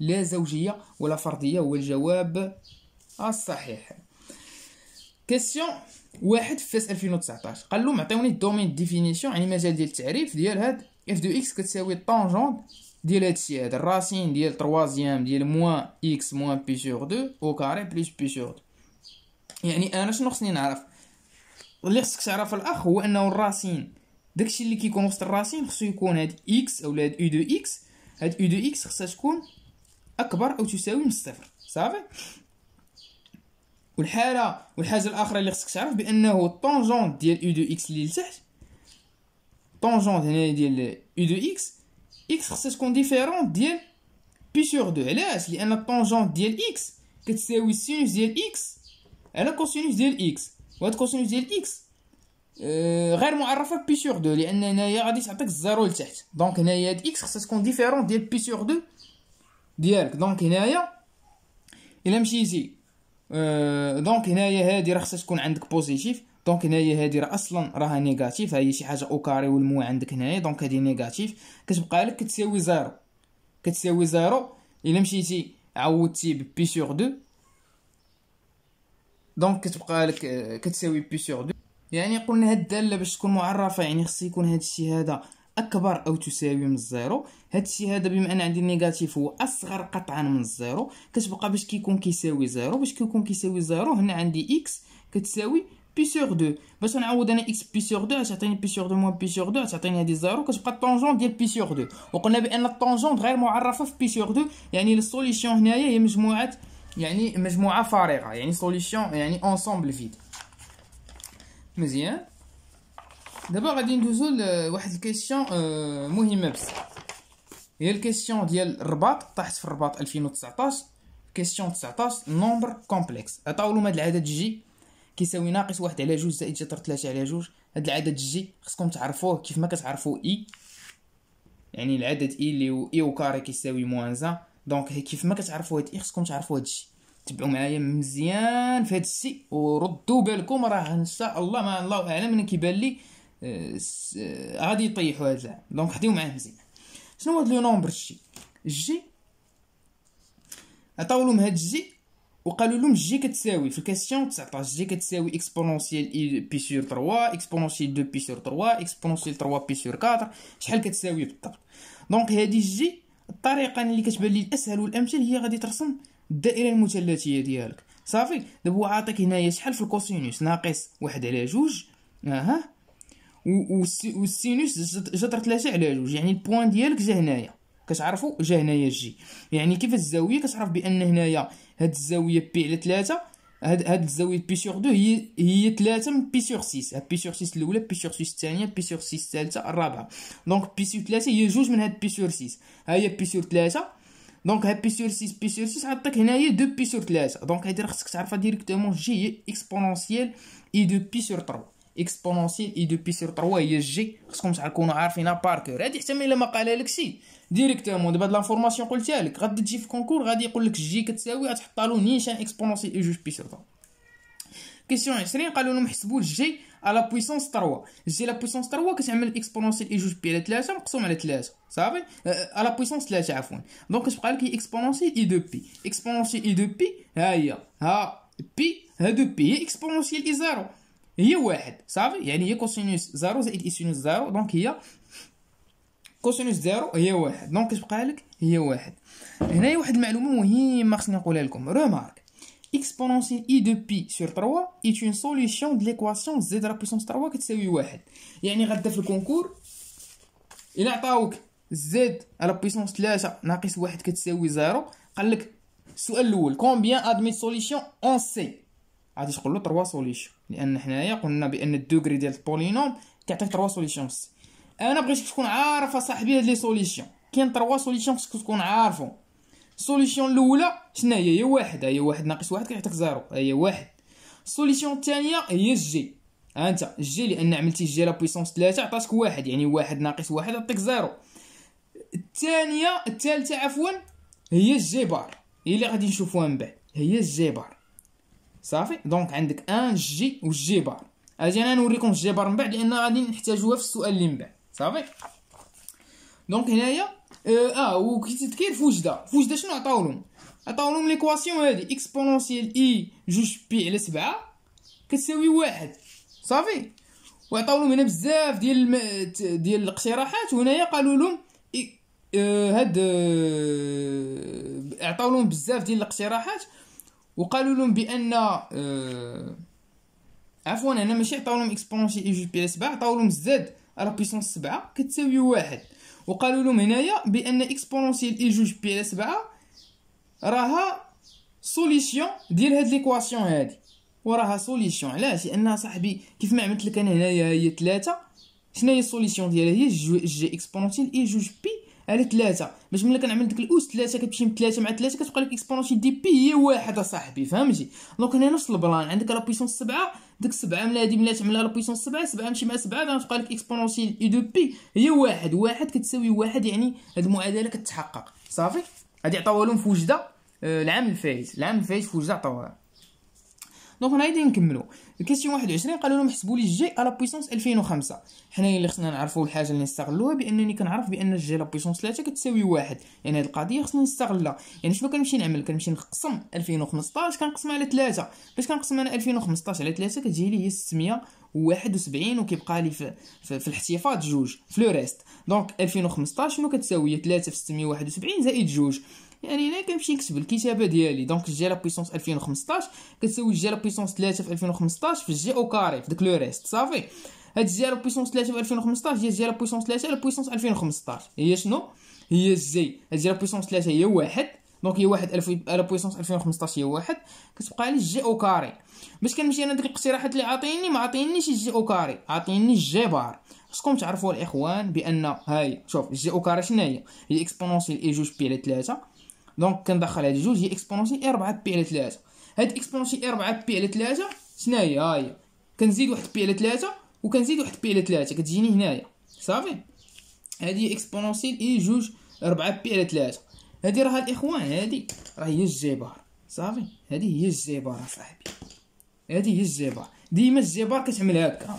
لا زوجية ولا فردية هو الجواب الصحيح كيسيون واحد في فاس 2019 قال لهم عطيوني الدومين ديفينيسيون يعني مجال ديال التعريف ديال هاد اف دو اكس كتساوي طونجون ديال هادشي هاد الراسين ديال تروازيام ديال موان اكس موان بي سور دو او كاري بليس بي سور دو يعني انا شنو خصني نعرف اللي خصك تعرف الاخ هو انه الراسين داكشي اللي كيكون وسط الراسين خصو يكون هاد اكس او هاد او دو اكس هاد او دو اكس خصها تكون اكبر او تساوي من الصفر صافي والحاله والحاجه الاخرى اللي خصك تعرف بانه الطونجون ديال او دو اكس اللي لتحت طونجون هنا ديال او دو اكس اكس خصها تكون ديفيرون ديال بي سور دو علاش لان الطونجون ديال اكس كتساوي السينوس ديال اكس على كوسينوس ديال اكس وهاد كوسينوس ديال اكس آه غير معرفه بي سور دو لان هنايا غادي تعطيك الزيرو لتحت دونك هنايا هاد اكس خصها تكون ديفيرون ديال بي سور دو ديالك دونك هنايا الا مشيتي أه دونك هنايا هادي راه خصها تكون عندك بوزيتيف دونك هنايا هادي راه اصلا راها نيجاتيف ها هي شي حاجه او كاري والمو عندك هنايا دونك هادي نيجاتيف كتبقى لك كتساوي زيرو كتساوي زيرو الا مشيتي عوضتي ببي سور دو دونك كتبقى لك آه، كتساوي بي سور دو يعني قلنا هاد الداله باش تكون معرفه يعني خص يكون هاد الشيء هذا اكبر او تساوي من الزيرو هذا الشيء هذا بما ان عندي النيجاتيف هو اصغر قطعا من الزيرو كتبقى باش كيكون كيساوي زيرو باش كيكون كيساوي زيرو هنا عندي اكس كتساوي بي سور دو باش نعوض انا اكس بي سور 2 تعطيني بي سور دو موان بي سور دو تعطيني هذه زيرو كتبقى الطونجون ديال بي سور دو وقلنا بان الطونجون غير معرفه في بي سور دو يعني السوليسيون هنايا هي مجموعه يعني مجموعه فارغه يعني سوليسيون يعني انسومبل فيد مزيان دابا غادي ندوزو لواحد الكيسيون مهمه بزاف هي الكيسيون ديال الرباط طاحت في الرباط 2019 كيسيون 19 نومبر كومبلكس عطاو لهم هاد العدد جي كيساوي ناقص واحد على جوج زائد جدر ثلاثة على جوج هاد العدد جي خصكم تعرفوه كيف ما كتعرفو اي e. يعني العدد اي e اللي هو اي e وكاري كيساوي موان زان دونك كيف ما كتعرفو هاد اي خصكم هاد الشي تبعوا معايا مزيان في هاد السي وردوا بالكم راه ان شاء الله ما الله اعلم انا كيبان لي آه، آه، غادي يطيحوا هاد العام دونك خديو معاه مزيان شنو هاد لو نومبر جي جي عطاو لهم هاد جي وقالوا لهم جي كتساوي في الكاستيون 19 جي كتساوي اكسبونونسييل بي سور 3 اكسبونونسييل 2 بي سور 3 اكسبونونسييل 3 بي سور 4 شحال كتساوي بالضبط دونك هادي جي الطريقه اللي كتبان لي الاسهل والامثل هي غادي ترسم الدائره المثلثيه ديالك صافي دابا عاطيك هنايا شحال في الكوسينوس ناقص واحد على جوج اها والسينوس جا درت ثلاثه على جوج يعني البوان ديالك جا هنايا كتعرفوا جا هنايا جي يعني كيف الزاويه كتعرف بان هنايا هاد الزاويه بي على ثلاثه هاد هاد الزاويه بي سور 2 هي هي 3 من بي سور 6 هاد بي سور 6 الاولى بي سور 6 الثانيه بي سور 6 الثالثه الرابعه دونك بي سور 3 هي جوج من هاد بي سور 6 ها هي بي سور 3 دونك هاد بي سور 6 بي سور 6 عطاك هنايا 2 بي سور 3 دونك هادي راه خصك تعرفها ديريكتومون جي هي اكسبونونسييل اي دو بي سور 3 اكسبونونسيال اي دو بي سور 3 هي جي خصكم تكونوا عارفينها باركور هادي حتى ملي ما قالها لك شي ديريكتومون دابا هاد لافورماسيون قلتها لك غادي تجي في كونكور غادي يقول لك جي كتساوي غتحطها له نيشان اكسبونونسيال اي جوج بي سور 3 كيسيون 20 قالوا لهم حسبوا الجي على بويسونس 3 جي لا بويسونس 3 كتعمل اكسبونونسيال اي جوج بي على 3 مقسوم على 3 صافي على بويسونس 3 عفوا دونك كتبقى لك اكسبونونسيال اي دو بي اكسبونونسيال اي دو بي ها هي ها بي ها دو بي هي اكسبونونسيال اي زيرو هي واحد صافي يعني هي كوسينوس زيرو زائد ايسينوس زيرو دونك هي كوسينوس زيرو هي واحد دونك كتبقى لك هي واحد هنايا واحد المعلومه مهمه خصني نقولها لكم رومارك exponentielle اي دو بي سور 3 est اون solution د ليكواسيون زيد à la puissance 3 كتساوي واحد يعني غدا في الكونكور الا عطاوك زيد على بويسونس 3 ناقص واحد كتساوي زيرو قال لك السؤال الاول كومبيان ادمي سوليسيون اون سي غادي تقول له 3 سوليسيون لان حنايا قلنا بان الدوغري ديال البولينوم كيعطيك 3 سوليسيون انا بغيتك تكون عارف صاحبي هاد لي سوليسيون كاين 3 سوليسيون خصك تكون عارفهم السوليسيون الاولى شنو هي هي واحد هي واحد ناقص واحد كيعطيك زيرو هي واحد السوليسيون الثانيه هي الجي انت الجي لان عملتي جي لا بويسونس 3 عطاتك واحد يعني واحد ناقص واحد عطيك زيرو الثانيه الثالثه عفوا هي الجي بار هي اللي غادي نشوفوها من بعد هي الجي بار صافي دونك عندك ان جي و جي بار اجي انا نوريكم جي بار من بعد لان غادي نحتاجوها في السؤال اللي من بعد صافي دونك هنايا اه و تذكر فوجده فوجده شنو عطاو لهم عطاو لهم ليكواسيون هادي اكسبونونسييل اي جوج بي على سبعة كتساوي واحد صافي وعطاو لهم هنا بزاف ديال الم... ديال الاقتراحات وهنايا قالوا لهم هاد عطاو لهم بزاف ديال الاقتراحات وقالوا لهم بان أه... عفوا انا ماشي عطاو لهم اكسبونسي اي جي بي اس 7 عطاو لهم زد على بيسونس 7 كتساوي واحد وقالوا لهم هنايا بان اكسبونونسيال اي جوج بي اس 7 راها سوليسيون ديال هاد ليكواسيون هادي وراها سوليسيون علاش لان صاحبي كيف ما عملت لك انا هنايا هي 3 شنو هي السوليسيون ديالها هي جي اكسبونونسيال اي جوج بي على ثلاثه باش ملي كنعمل ديك الاوس ثلاثه كتمشي من ثلاثه مع ثلاثه كتبقى لك اكسبونونسيال دي بي هي واحد اصاحبي فهمتي دونك هنا نفس البلان عندك لا بويسونس سبعه ديك سبعه ملي هادي ملي تعملها لا بويسونس سبعه سبعه تمشي مع سبعه غتبقى لك اكسبونونسيال اي دو بي هي واحد واحد كتساوي واحد يعني هاد المعادله كتحقق صافي هادي عطاوها لهم في وجده آه، العام الفايت العام الفايت في وجده عطاوها دونك هنا غادي نكملو الكاستيون 21 قالوا لهم حسبوا لي جي على بويسونس 2005 حنايا اللي خصنا نعرفوا الحاجه اللي نستغلوها بانني كنعرف بان جي على بويسونس 3 كتساوي واحد يعني هذه القضيه خصنا نستغلها يعني شنو كنمشي نعمل كنمشي نقسم 2015 كنقسم على 3 باش كنقسم انا 2015 على 3 كتجي لي هي 600 71 وكيبقى لي في, في, في الاحتفاظ جوج في لو ريست دونك 2015 شنو كتساوي 3 في 671 زائد جوج يعني هنا كنمشي نكتب الكتابه ديالي دونك جي لا بويسونس 2015 كتساوي جي لا بويسونس 3 في 2015 في جي او كاري في داك لو ريست صافي هاد جي لا بويسونس 3 في 2015 هي جي لا بويسونس 3 لا بويسونس 2015 هي شنو هي جي هاد جي لا بويسونس 3 هي واحد دونك هي واحد الف لا بويسونس 2015 هي واحد كتبقى لي جي او كاري باش كنمشي انا ديك الاقتراحات اللي عاطيني ما عاطينيش الجي او كاري عاطيني جي بار خصكم تعرفوا الاخوان بان هاي شوف جي او كاري شنو هي هي اكسبونونسيال اي جوج بي على 3 دونك كندخل هاد جوج هي اكسبونونسيال اي 4 بي على 3 هاد اكسبونونسيال اي 4 بي على 3 شنو هي ها هي كنزيد واحد بي على 3 وكنزيد واحد بي على 3 كتجيني هنايا صافي هادي اكسبونونسيال اي جوج 4 بي على 3 هادي راه الاخوان هادي راه هي الجبار صافي هادي هي الجبار صاحبي هادي هي الجبار ديما الجبار كتعمل هكا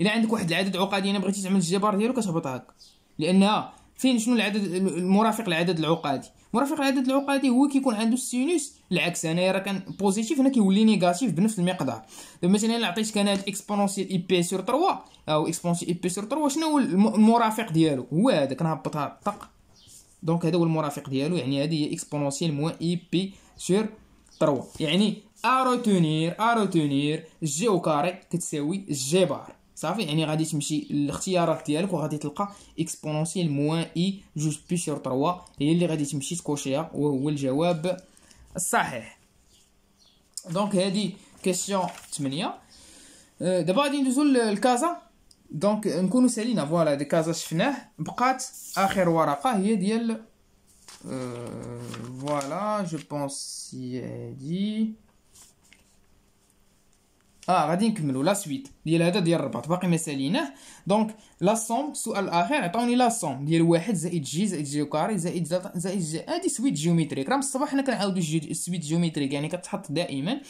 الا عندك واحد العدد عقدي انا بغيتي تعمل الجبار ديالو كتهبط هكا لانها فين شنو العدد المرافق لعدد العقادي مرافق العدد العقدي هو كيكون عنده السينوس العكس انايا راه كان بوزيتيف هنا كيولي نيجاتيف بنفس المقدار دابا مثلا الا عطيتك انا هاد اكسبونونسيال اي بي سور 3 او اكسبونسيال اي بي سور 3 شنو هو المرافق ديالو هو هذا كنهبطها طق دونك هذا هو المرافق ديالو يعني هذه هي اكسبونسيال موان اي بي سور 3 يعني ا روتونير ا روتونير جي او كاري كتساوي جي بار صافي يعني غادي تمشي الاختيارات ديالك وغادي تلقى اكسبونونسيال موان اي جوج بي سور 3 هي اللي غادي تمشي تكوشيها وهو الجواب الصحيح دونك هادي كيسيون 8 euh, دابا غادي ندوزو لكازا دونك نكونو سالينا فوالا دي كازا شفناه بقات اخر ورقه هي ديال euh, فوالا جو بونس هادي اه غادي نكملوا لا سويت ديال هذا ديال الرباط باقي ما ساليناه دونك لا سوم سؤال اخر عطاوني لا سوم ديال واحد زائد جي زائد جي كاري زائد زائد جي هذه سويت جيومتريك راه من الصباح حنا كنعاودو سويت جيومتريك يعني كتحط دائما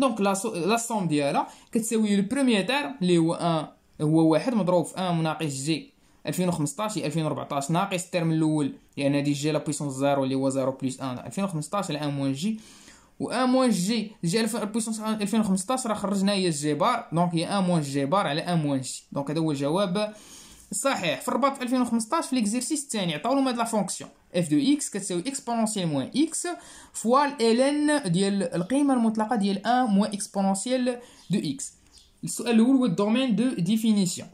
دونك لا سوم ديالها كتساوي بروميير تيرم اللي هو ان هو واحد مضروب في ان مناقص جي 2015 2014 ناقص الترم الاول يعني هذه جي لا بويسونس زيرو اللي هو زيرو بلس ان 2015 الان موان جي و موان جي جي الف بويسونس 2015 راه خرجنا هي الجبار دونك هي ان موان بار على ان موان جي دونك هذا هو الجواب صحيح في الرباط 2015 في ليكزيرسيس الثاني عطاو لهم هاد لا فونكسيون اف دو اكس كتساوي اكسبونونسيال موان اكس فوا الان ديال القيمه المطلقه ديال ان موان اكسبونونسيال دو اكس السؤال الاول هو الدومين دو ديفينيسيون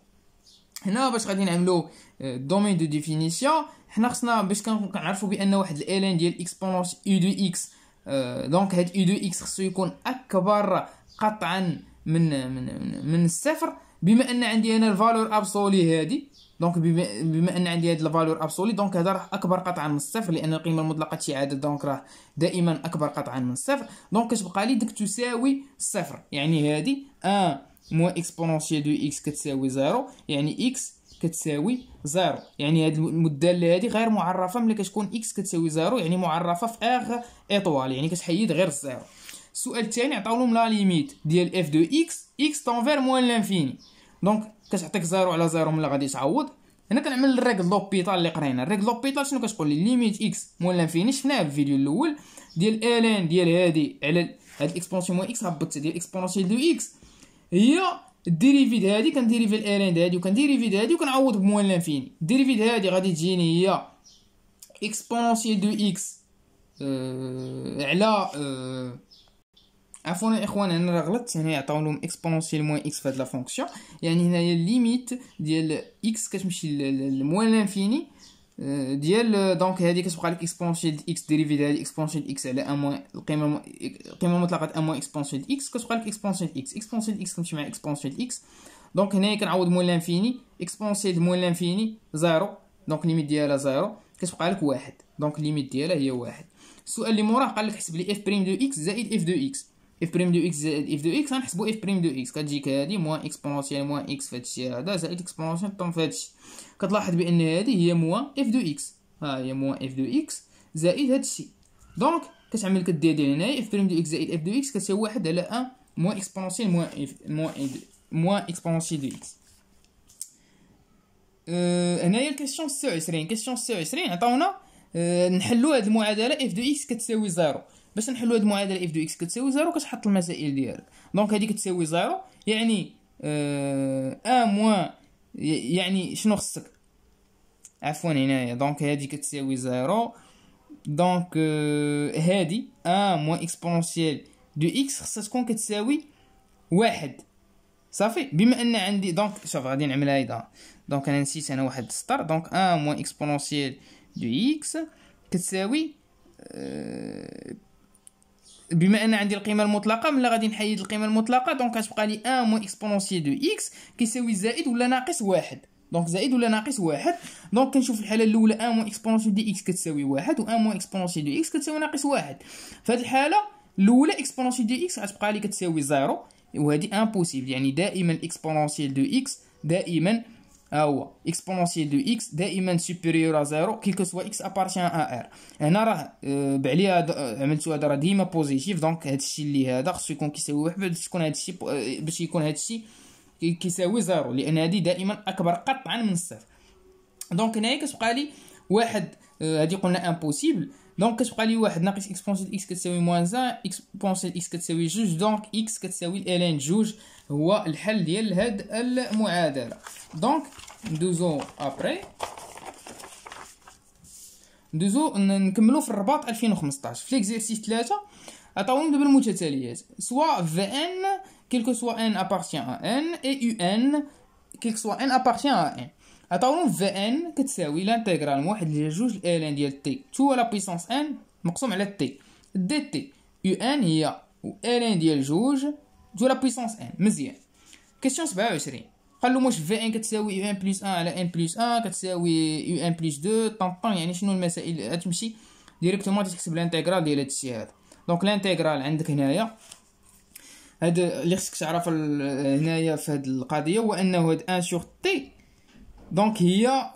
هنا باش غادي نعملو آه، الدومين دو ديفينيسيون حنا خصنا باش كنعرفو بان واحد الالان ديال اكسبونونس اي دو اكس آه، دونك هاد اي دو اكس خصو يكون اكبر قطعا من من من الصفر بما ان عندي انا الفالور ابسولي هادي دونك بما ان عندي هاد الفالور ابسولي دونك هذا راه اكبر قطعا من الصفر لان القيمه المطلقه شي عدد دونك راه دائما اكبر قطعا من الصفر دونك كتبقى لي ديك تساوي صفر يعني هادي ان آه موان اكسبونونسيال دو اكس كتساوي زيرو يعني اكس كتساوي زيرو يعني هاد المداله هادي غير معرفه ملي كتكون اكس كتساوي زيرو يعني معرفه في اغ ايطوال يعني كتحيد غير الزيرو السؤال الثاني عطاو لهم لا ليميت ديال اف دو اكس اكس طونفير موان لانفيني دونك كتعطيك زيرو على زيرو ملي غادي تعوض هنا كنعمل الريك لوبيتال اللي قرينا الريك لوبيتال شنو كتقول لي ليميت اكس موان لانفيني شفناها في الفيديو الاول ديال ال ان ديال هادي على هاد الاكسبونسيون موان اكس هبطت ديال اكسبونسيال دو اكس هي الديريفيد هادي كنديريفي اند هادي وكنديريفيد هادي وكنعوض بموال لانفيني الديريفيد هادي غادي تجيني هي اكسبونونسيال دو اكس اه على اه عفوا الاخوان انا راه غلطت هنا يعطيو لهم اكسبونونسيال موان اكس في هاد لا فونكسيون يعني هنايا الليميت ديال اكس كتمشي لموال لانفيني ديال دونك هادي كتبقى لك اكسبونسيون اكس ديريفي ديال اكسبونسيون اكس على ام موان القيمه المطلقه ام موان اكسبونسيون اكس كتبقى لك اكسبونسيون اكس اكسبونسيون اكس كنمشي مع اكسبونسيون اكس دونك هنايا كنعوض مول لانفيني اكسبونسيال مول لانفيني زيرو دونك ليميت ديالها زيرو كتبقى لك واحد دونك ليميت ديالها هي واحد السؤال اللي موراه قال لك حسب لي اف بريم دو اكس زائد اف دو اكس اف بريم دو اكس زائد اف دو اكس غنحسبو اف بريم دو اكس كتجيك هادي موان اكسبونسيال موان اكس فهادشي هذا زائد اكسبونسيال طون فهادشي كتلاحظ بان هذه هي موان اف دو اكس ها هي موان اف دو اكس زائد هذا الشيء دونك كتعمل كدير هنايا اف بريم دو اكس زائد اف دو اكس كتساوي واحد على ان موان اكسبونونسيال موان اف موان موا اكسبونونسيال دو اكس أه هنايا الكيسيون 26 كيسيون 26 عطاونا أه نحلوا هاد المعادله اف دو اكس كتساوي زيرو باش نحلوا هاد المعادله اف دو اكس كتساوي زيرو كتحط المسائل ديالك دونك هذه كتساوي زيرو يعني أه موان يعني شنو خصك عفوا هنايا دونك هادي كتساوي زيرو دونك آه، هادي ان آه، موان اكسبونونسيال دو اكس خصها تكون كتساوي واحد صافي بما ان عندي دونك شوف غادي نعملها هيدا دونك انا نسيت انا واحد السطر دونك ان آه، موان اكسبونونسيال دو اكس كتساوي بما ان عندي القيمه المطلقه ملي غادي نحيد القيمه المطلقه دونك غتبقى لي 1 موان اكسبونونسيال دو اكس كيساوي زائد ولا ناقص واحد دونك زائد ولا ناقص واحد دونك كنشوف الحاله الاولى ان موان اكسبونسيال دي اكس كتساوي واحد و ان موان اكسبونسيال دي اكس كتساوي ناقص واحد فهاد الحاله الاولى اكسبونسيال دي اكس غتبقى لي كتساوي زيرو وهادي امبوسيبل يعني دائما اكسبونسيال دو اكس دائما ها آه، هو اكسبونسيال دو اكس دائما سوبيريور ا زيرو كو سوا اكس ابارتيان ا ار هنا راه آه، بعليا آه، عملتو هذا راه ديما بوزيتيف دونك هادشي اللي هذا خصو يكون كيساوي واحد باش يكون هادشي باش يكون هادشي كيساوي زيرو لان هذه دائما اكبر قطعا من الصفر دونك هنايا كتبقى لي واحد هذه آه، قلنا امبوسيبل دونك كتبقى لي واحد ناقص اكس بونسيل اكس كتساوي موان زان اكس بونسيل اكس كتساوي جوج دونك اكس كتساوي ان جوج هو الحل ديال هاد المعادله دونك ندوزو ابري ندوزو نكملو في الرباط 2015 في ليكزيرسيس 3 عطاونا دابا المتتاليات سوا في ان quel que soit n appartient à n, et un, quel que soit n appartient à n. Attendons, vn, qu'est-ce que c'est L'intégrale, moi, je vais ln de t. tout à la puissance n, je vais jouer t. dt, un, il y a ln de juge, tout à la puissance n. Mais bien. Question, c'est pas vrai. Quand moi, Vn, vais qu'est-ce que plus 1 à n plus 1, qu'est-ce que c'est un plus 2, tant, tant, tant, tant, tant, tant, tant, tant, tant, directement, tu l'intégrale de l'étude. Donc, l'intégrale, on a هذا اللي خصك تعرف هنايا في هذه القضيه هو انه هاد ان سور تي دونك هي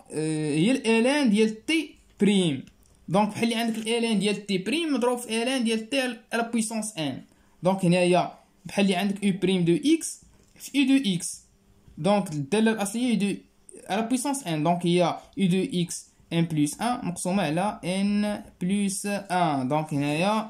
هي الالان ديال تي بريم دونك بحال اللي عندك الالان ديال تي بريم مضروب في الان ديال تي على بويسونس ان دونك هنايا بحال اللي عندك او بريم دو اكس في اي دو اكس دونك الداله الاصليه دو على بويسونس ان دونك هي اي دو اكس ان بلس ان مقسومه على ان بلس ان دونك هنايا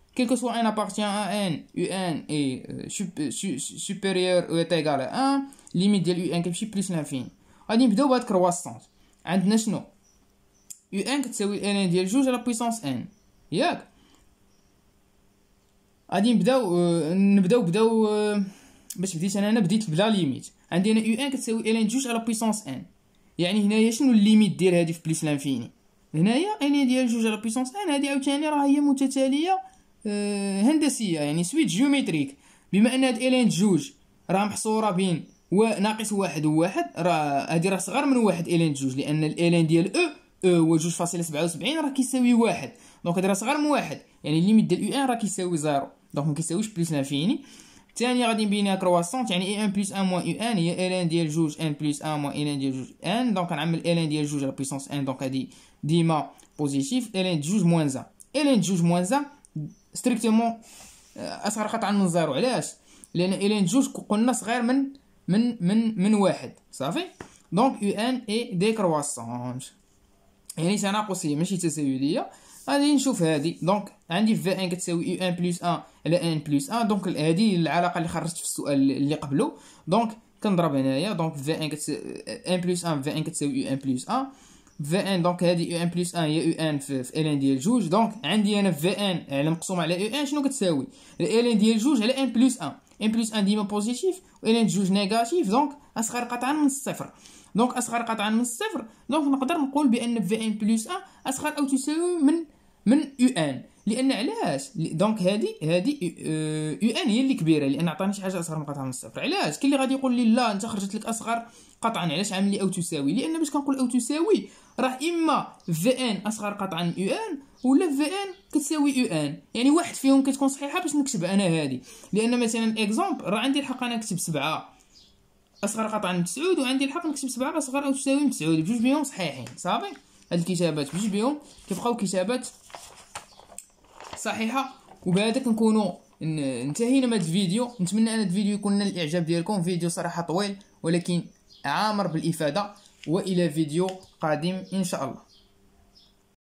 quel que soit n appartient à n, un est euh, sup, euh, su, supérieur ou est égal à 1 ليميت ديال un كتمشي بلس لانفيني غادي نبداو بهاد كرواسونت عندنا شنو un كتساوي ان ديال جوج على بويسونس ان ياك غادي نبداو آه نبداو بداو آه باش بديت انا بديت بلا ليميت عندي انا يو ان كتساوي ان جوج على بيسونس ان يعني هنايا شنو الليميت ديال هادي في بلس لانفيني هنايا ان ديال جوج على بيسونس ان هادي عاوتاني راه هي متتاليه آه، هندسيه يعني سويت جيومتريك بما ان هاد الين جوج راه محصوره بين وناقص واحد وواحد راه هادي راه صغر من واحد الين جوج لان الالين ديال او او هو جوج فاصلة سبعة وسبعين راه كيساوي واحد دونك هادي راه صغر من واحد يعني ليميت ديال او ان راه كيساوي زيرو دونك مكيساويش بلوس لانفيني تاني غادي نبينها كرواسونت يعني اي ان بليس ان موان يو ان هي ان ديال جوج ان بليس ان موان ان ديال جوج ان دونك ال ان ديال جوج على بيسونس ان دونك هادي ديما بوزيتيف الان جوج موان زان الان جوج موان زان ستريكتومون euh, اصغر قطعا من زيرو علاش لان الين جوج قلنا صغير من من من من واحد صافي دونك يو ان اي كرواسون يعني تناقصيه ماشي تساويليه غادي نشوف هادي دونك عندي في ان كتساوي يو ان بلس ان على ان بلس ان دونك هادي العلاقه اللي خرجت في السؤال اللي قبله دونك كنضرب هنايا دونك في ان كتساوي ان بلس ان في ان كتساوي يو ان بلس ان في ان دونك هادي يو ان بلس ان هي يو ان في, في ان ديال جوج دونك عندي انا في ان على مقسوم على يو ان شنو كتساوي ان ديال جوج على ان بلس ان ان بلس ان ديما بوزيتيف و ان جوج نيجاتيف دونك اصغر قطعا من الصفر دونك اصغر قطعا من الصفر دونك نقدر نقول بان في ان بلس ان اصغر او تساوي من من يو ان لان علاش دونك هادي هادي يو ان هي اللي كبيره لان عطاني شي حاجه اصغر من قطعه من الصفر علاش كاين اللي غادي يقول لي لا انت خرجت لك اصغر قطعا علاش عامل لي او تساوي لان باش كنقول او تساوي راه اما في ان اصغر قطعا من يو ان ولا في ان كتساوي يو ان يعني واحد فيهم كتكون صحيحه باش نكتب انا هادي لان مثلا اكزومبل راه عندي الحق انا نكتب سبعة اصغر قطعا من تسعود وعندي الحق نكتب سبعة اصغر او تساوي من تسعود بجوج بهم صحيحين صافي هاد الكتابات بجوج بهم كيبقاو كتابات صحيحه وبهذا كنكونوا انتهينا من هذا الفيديو نتمنى ان الفيديو يكون نال الاعجاب ديالكم فيديو صراحه طويل ولكن عامر بالافاده والى فيديو قادم ان شاء الله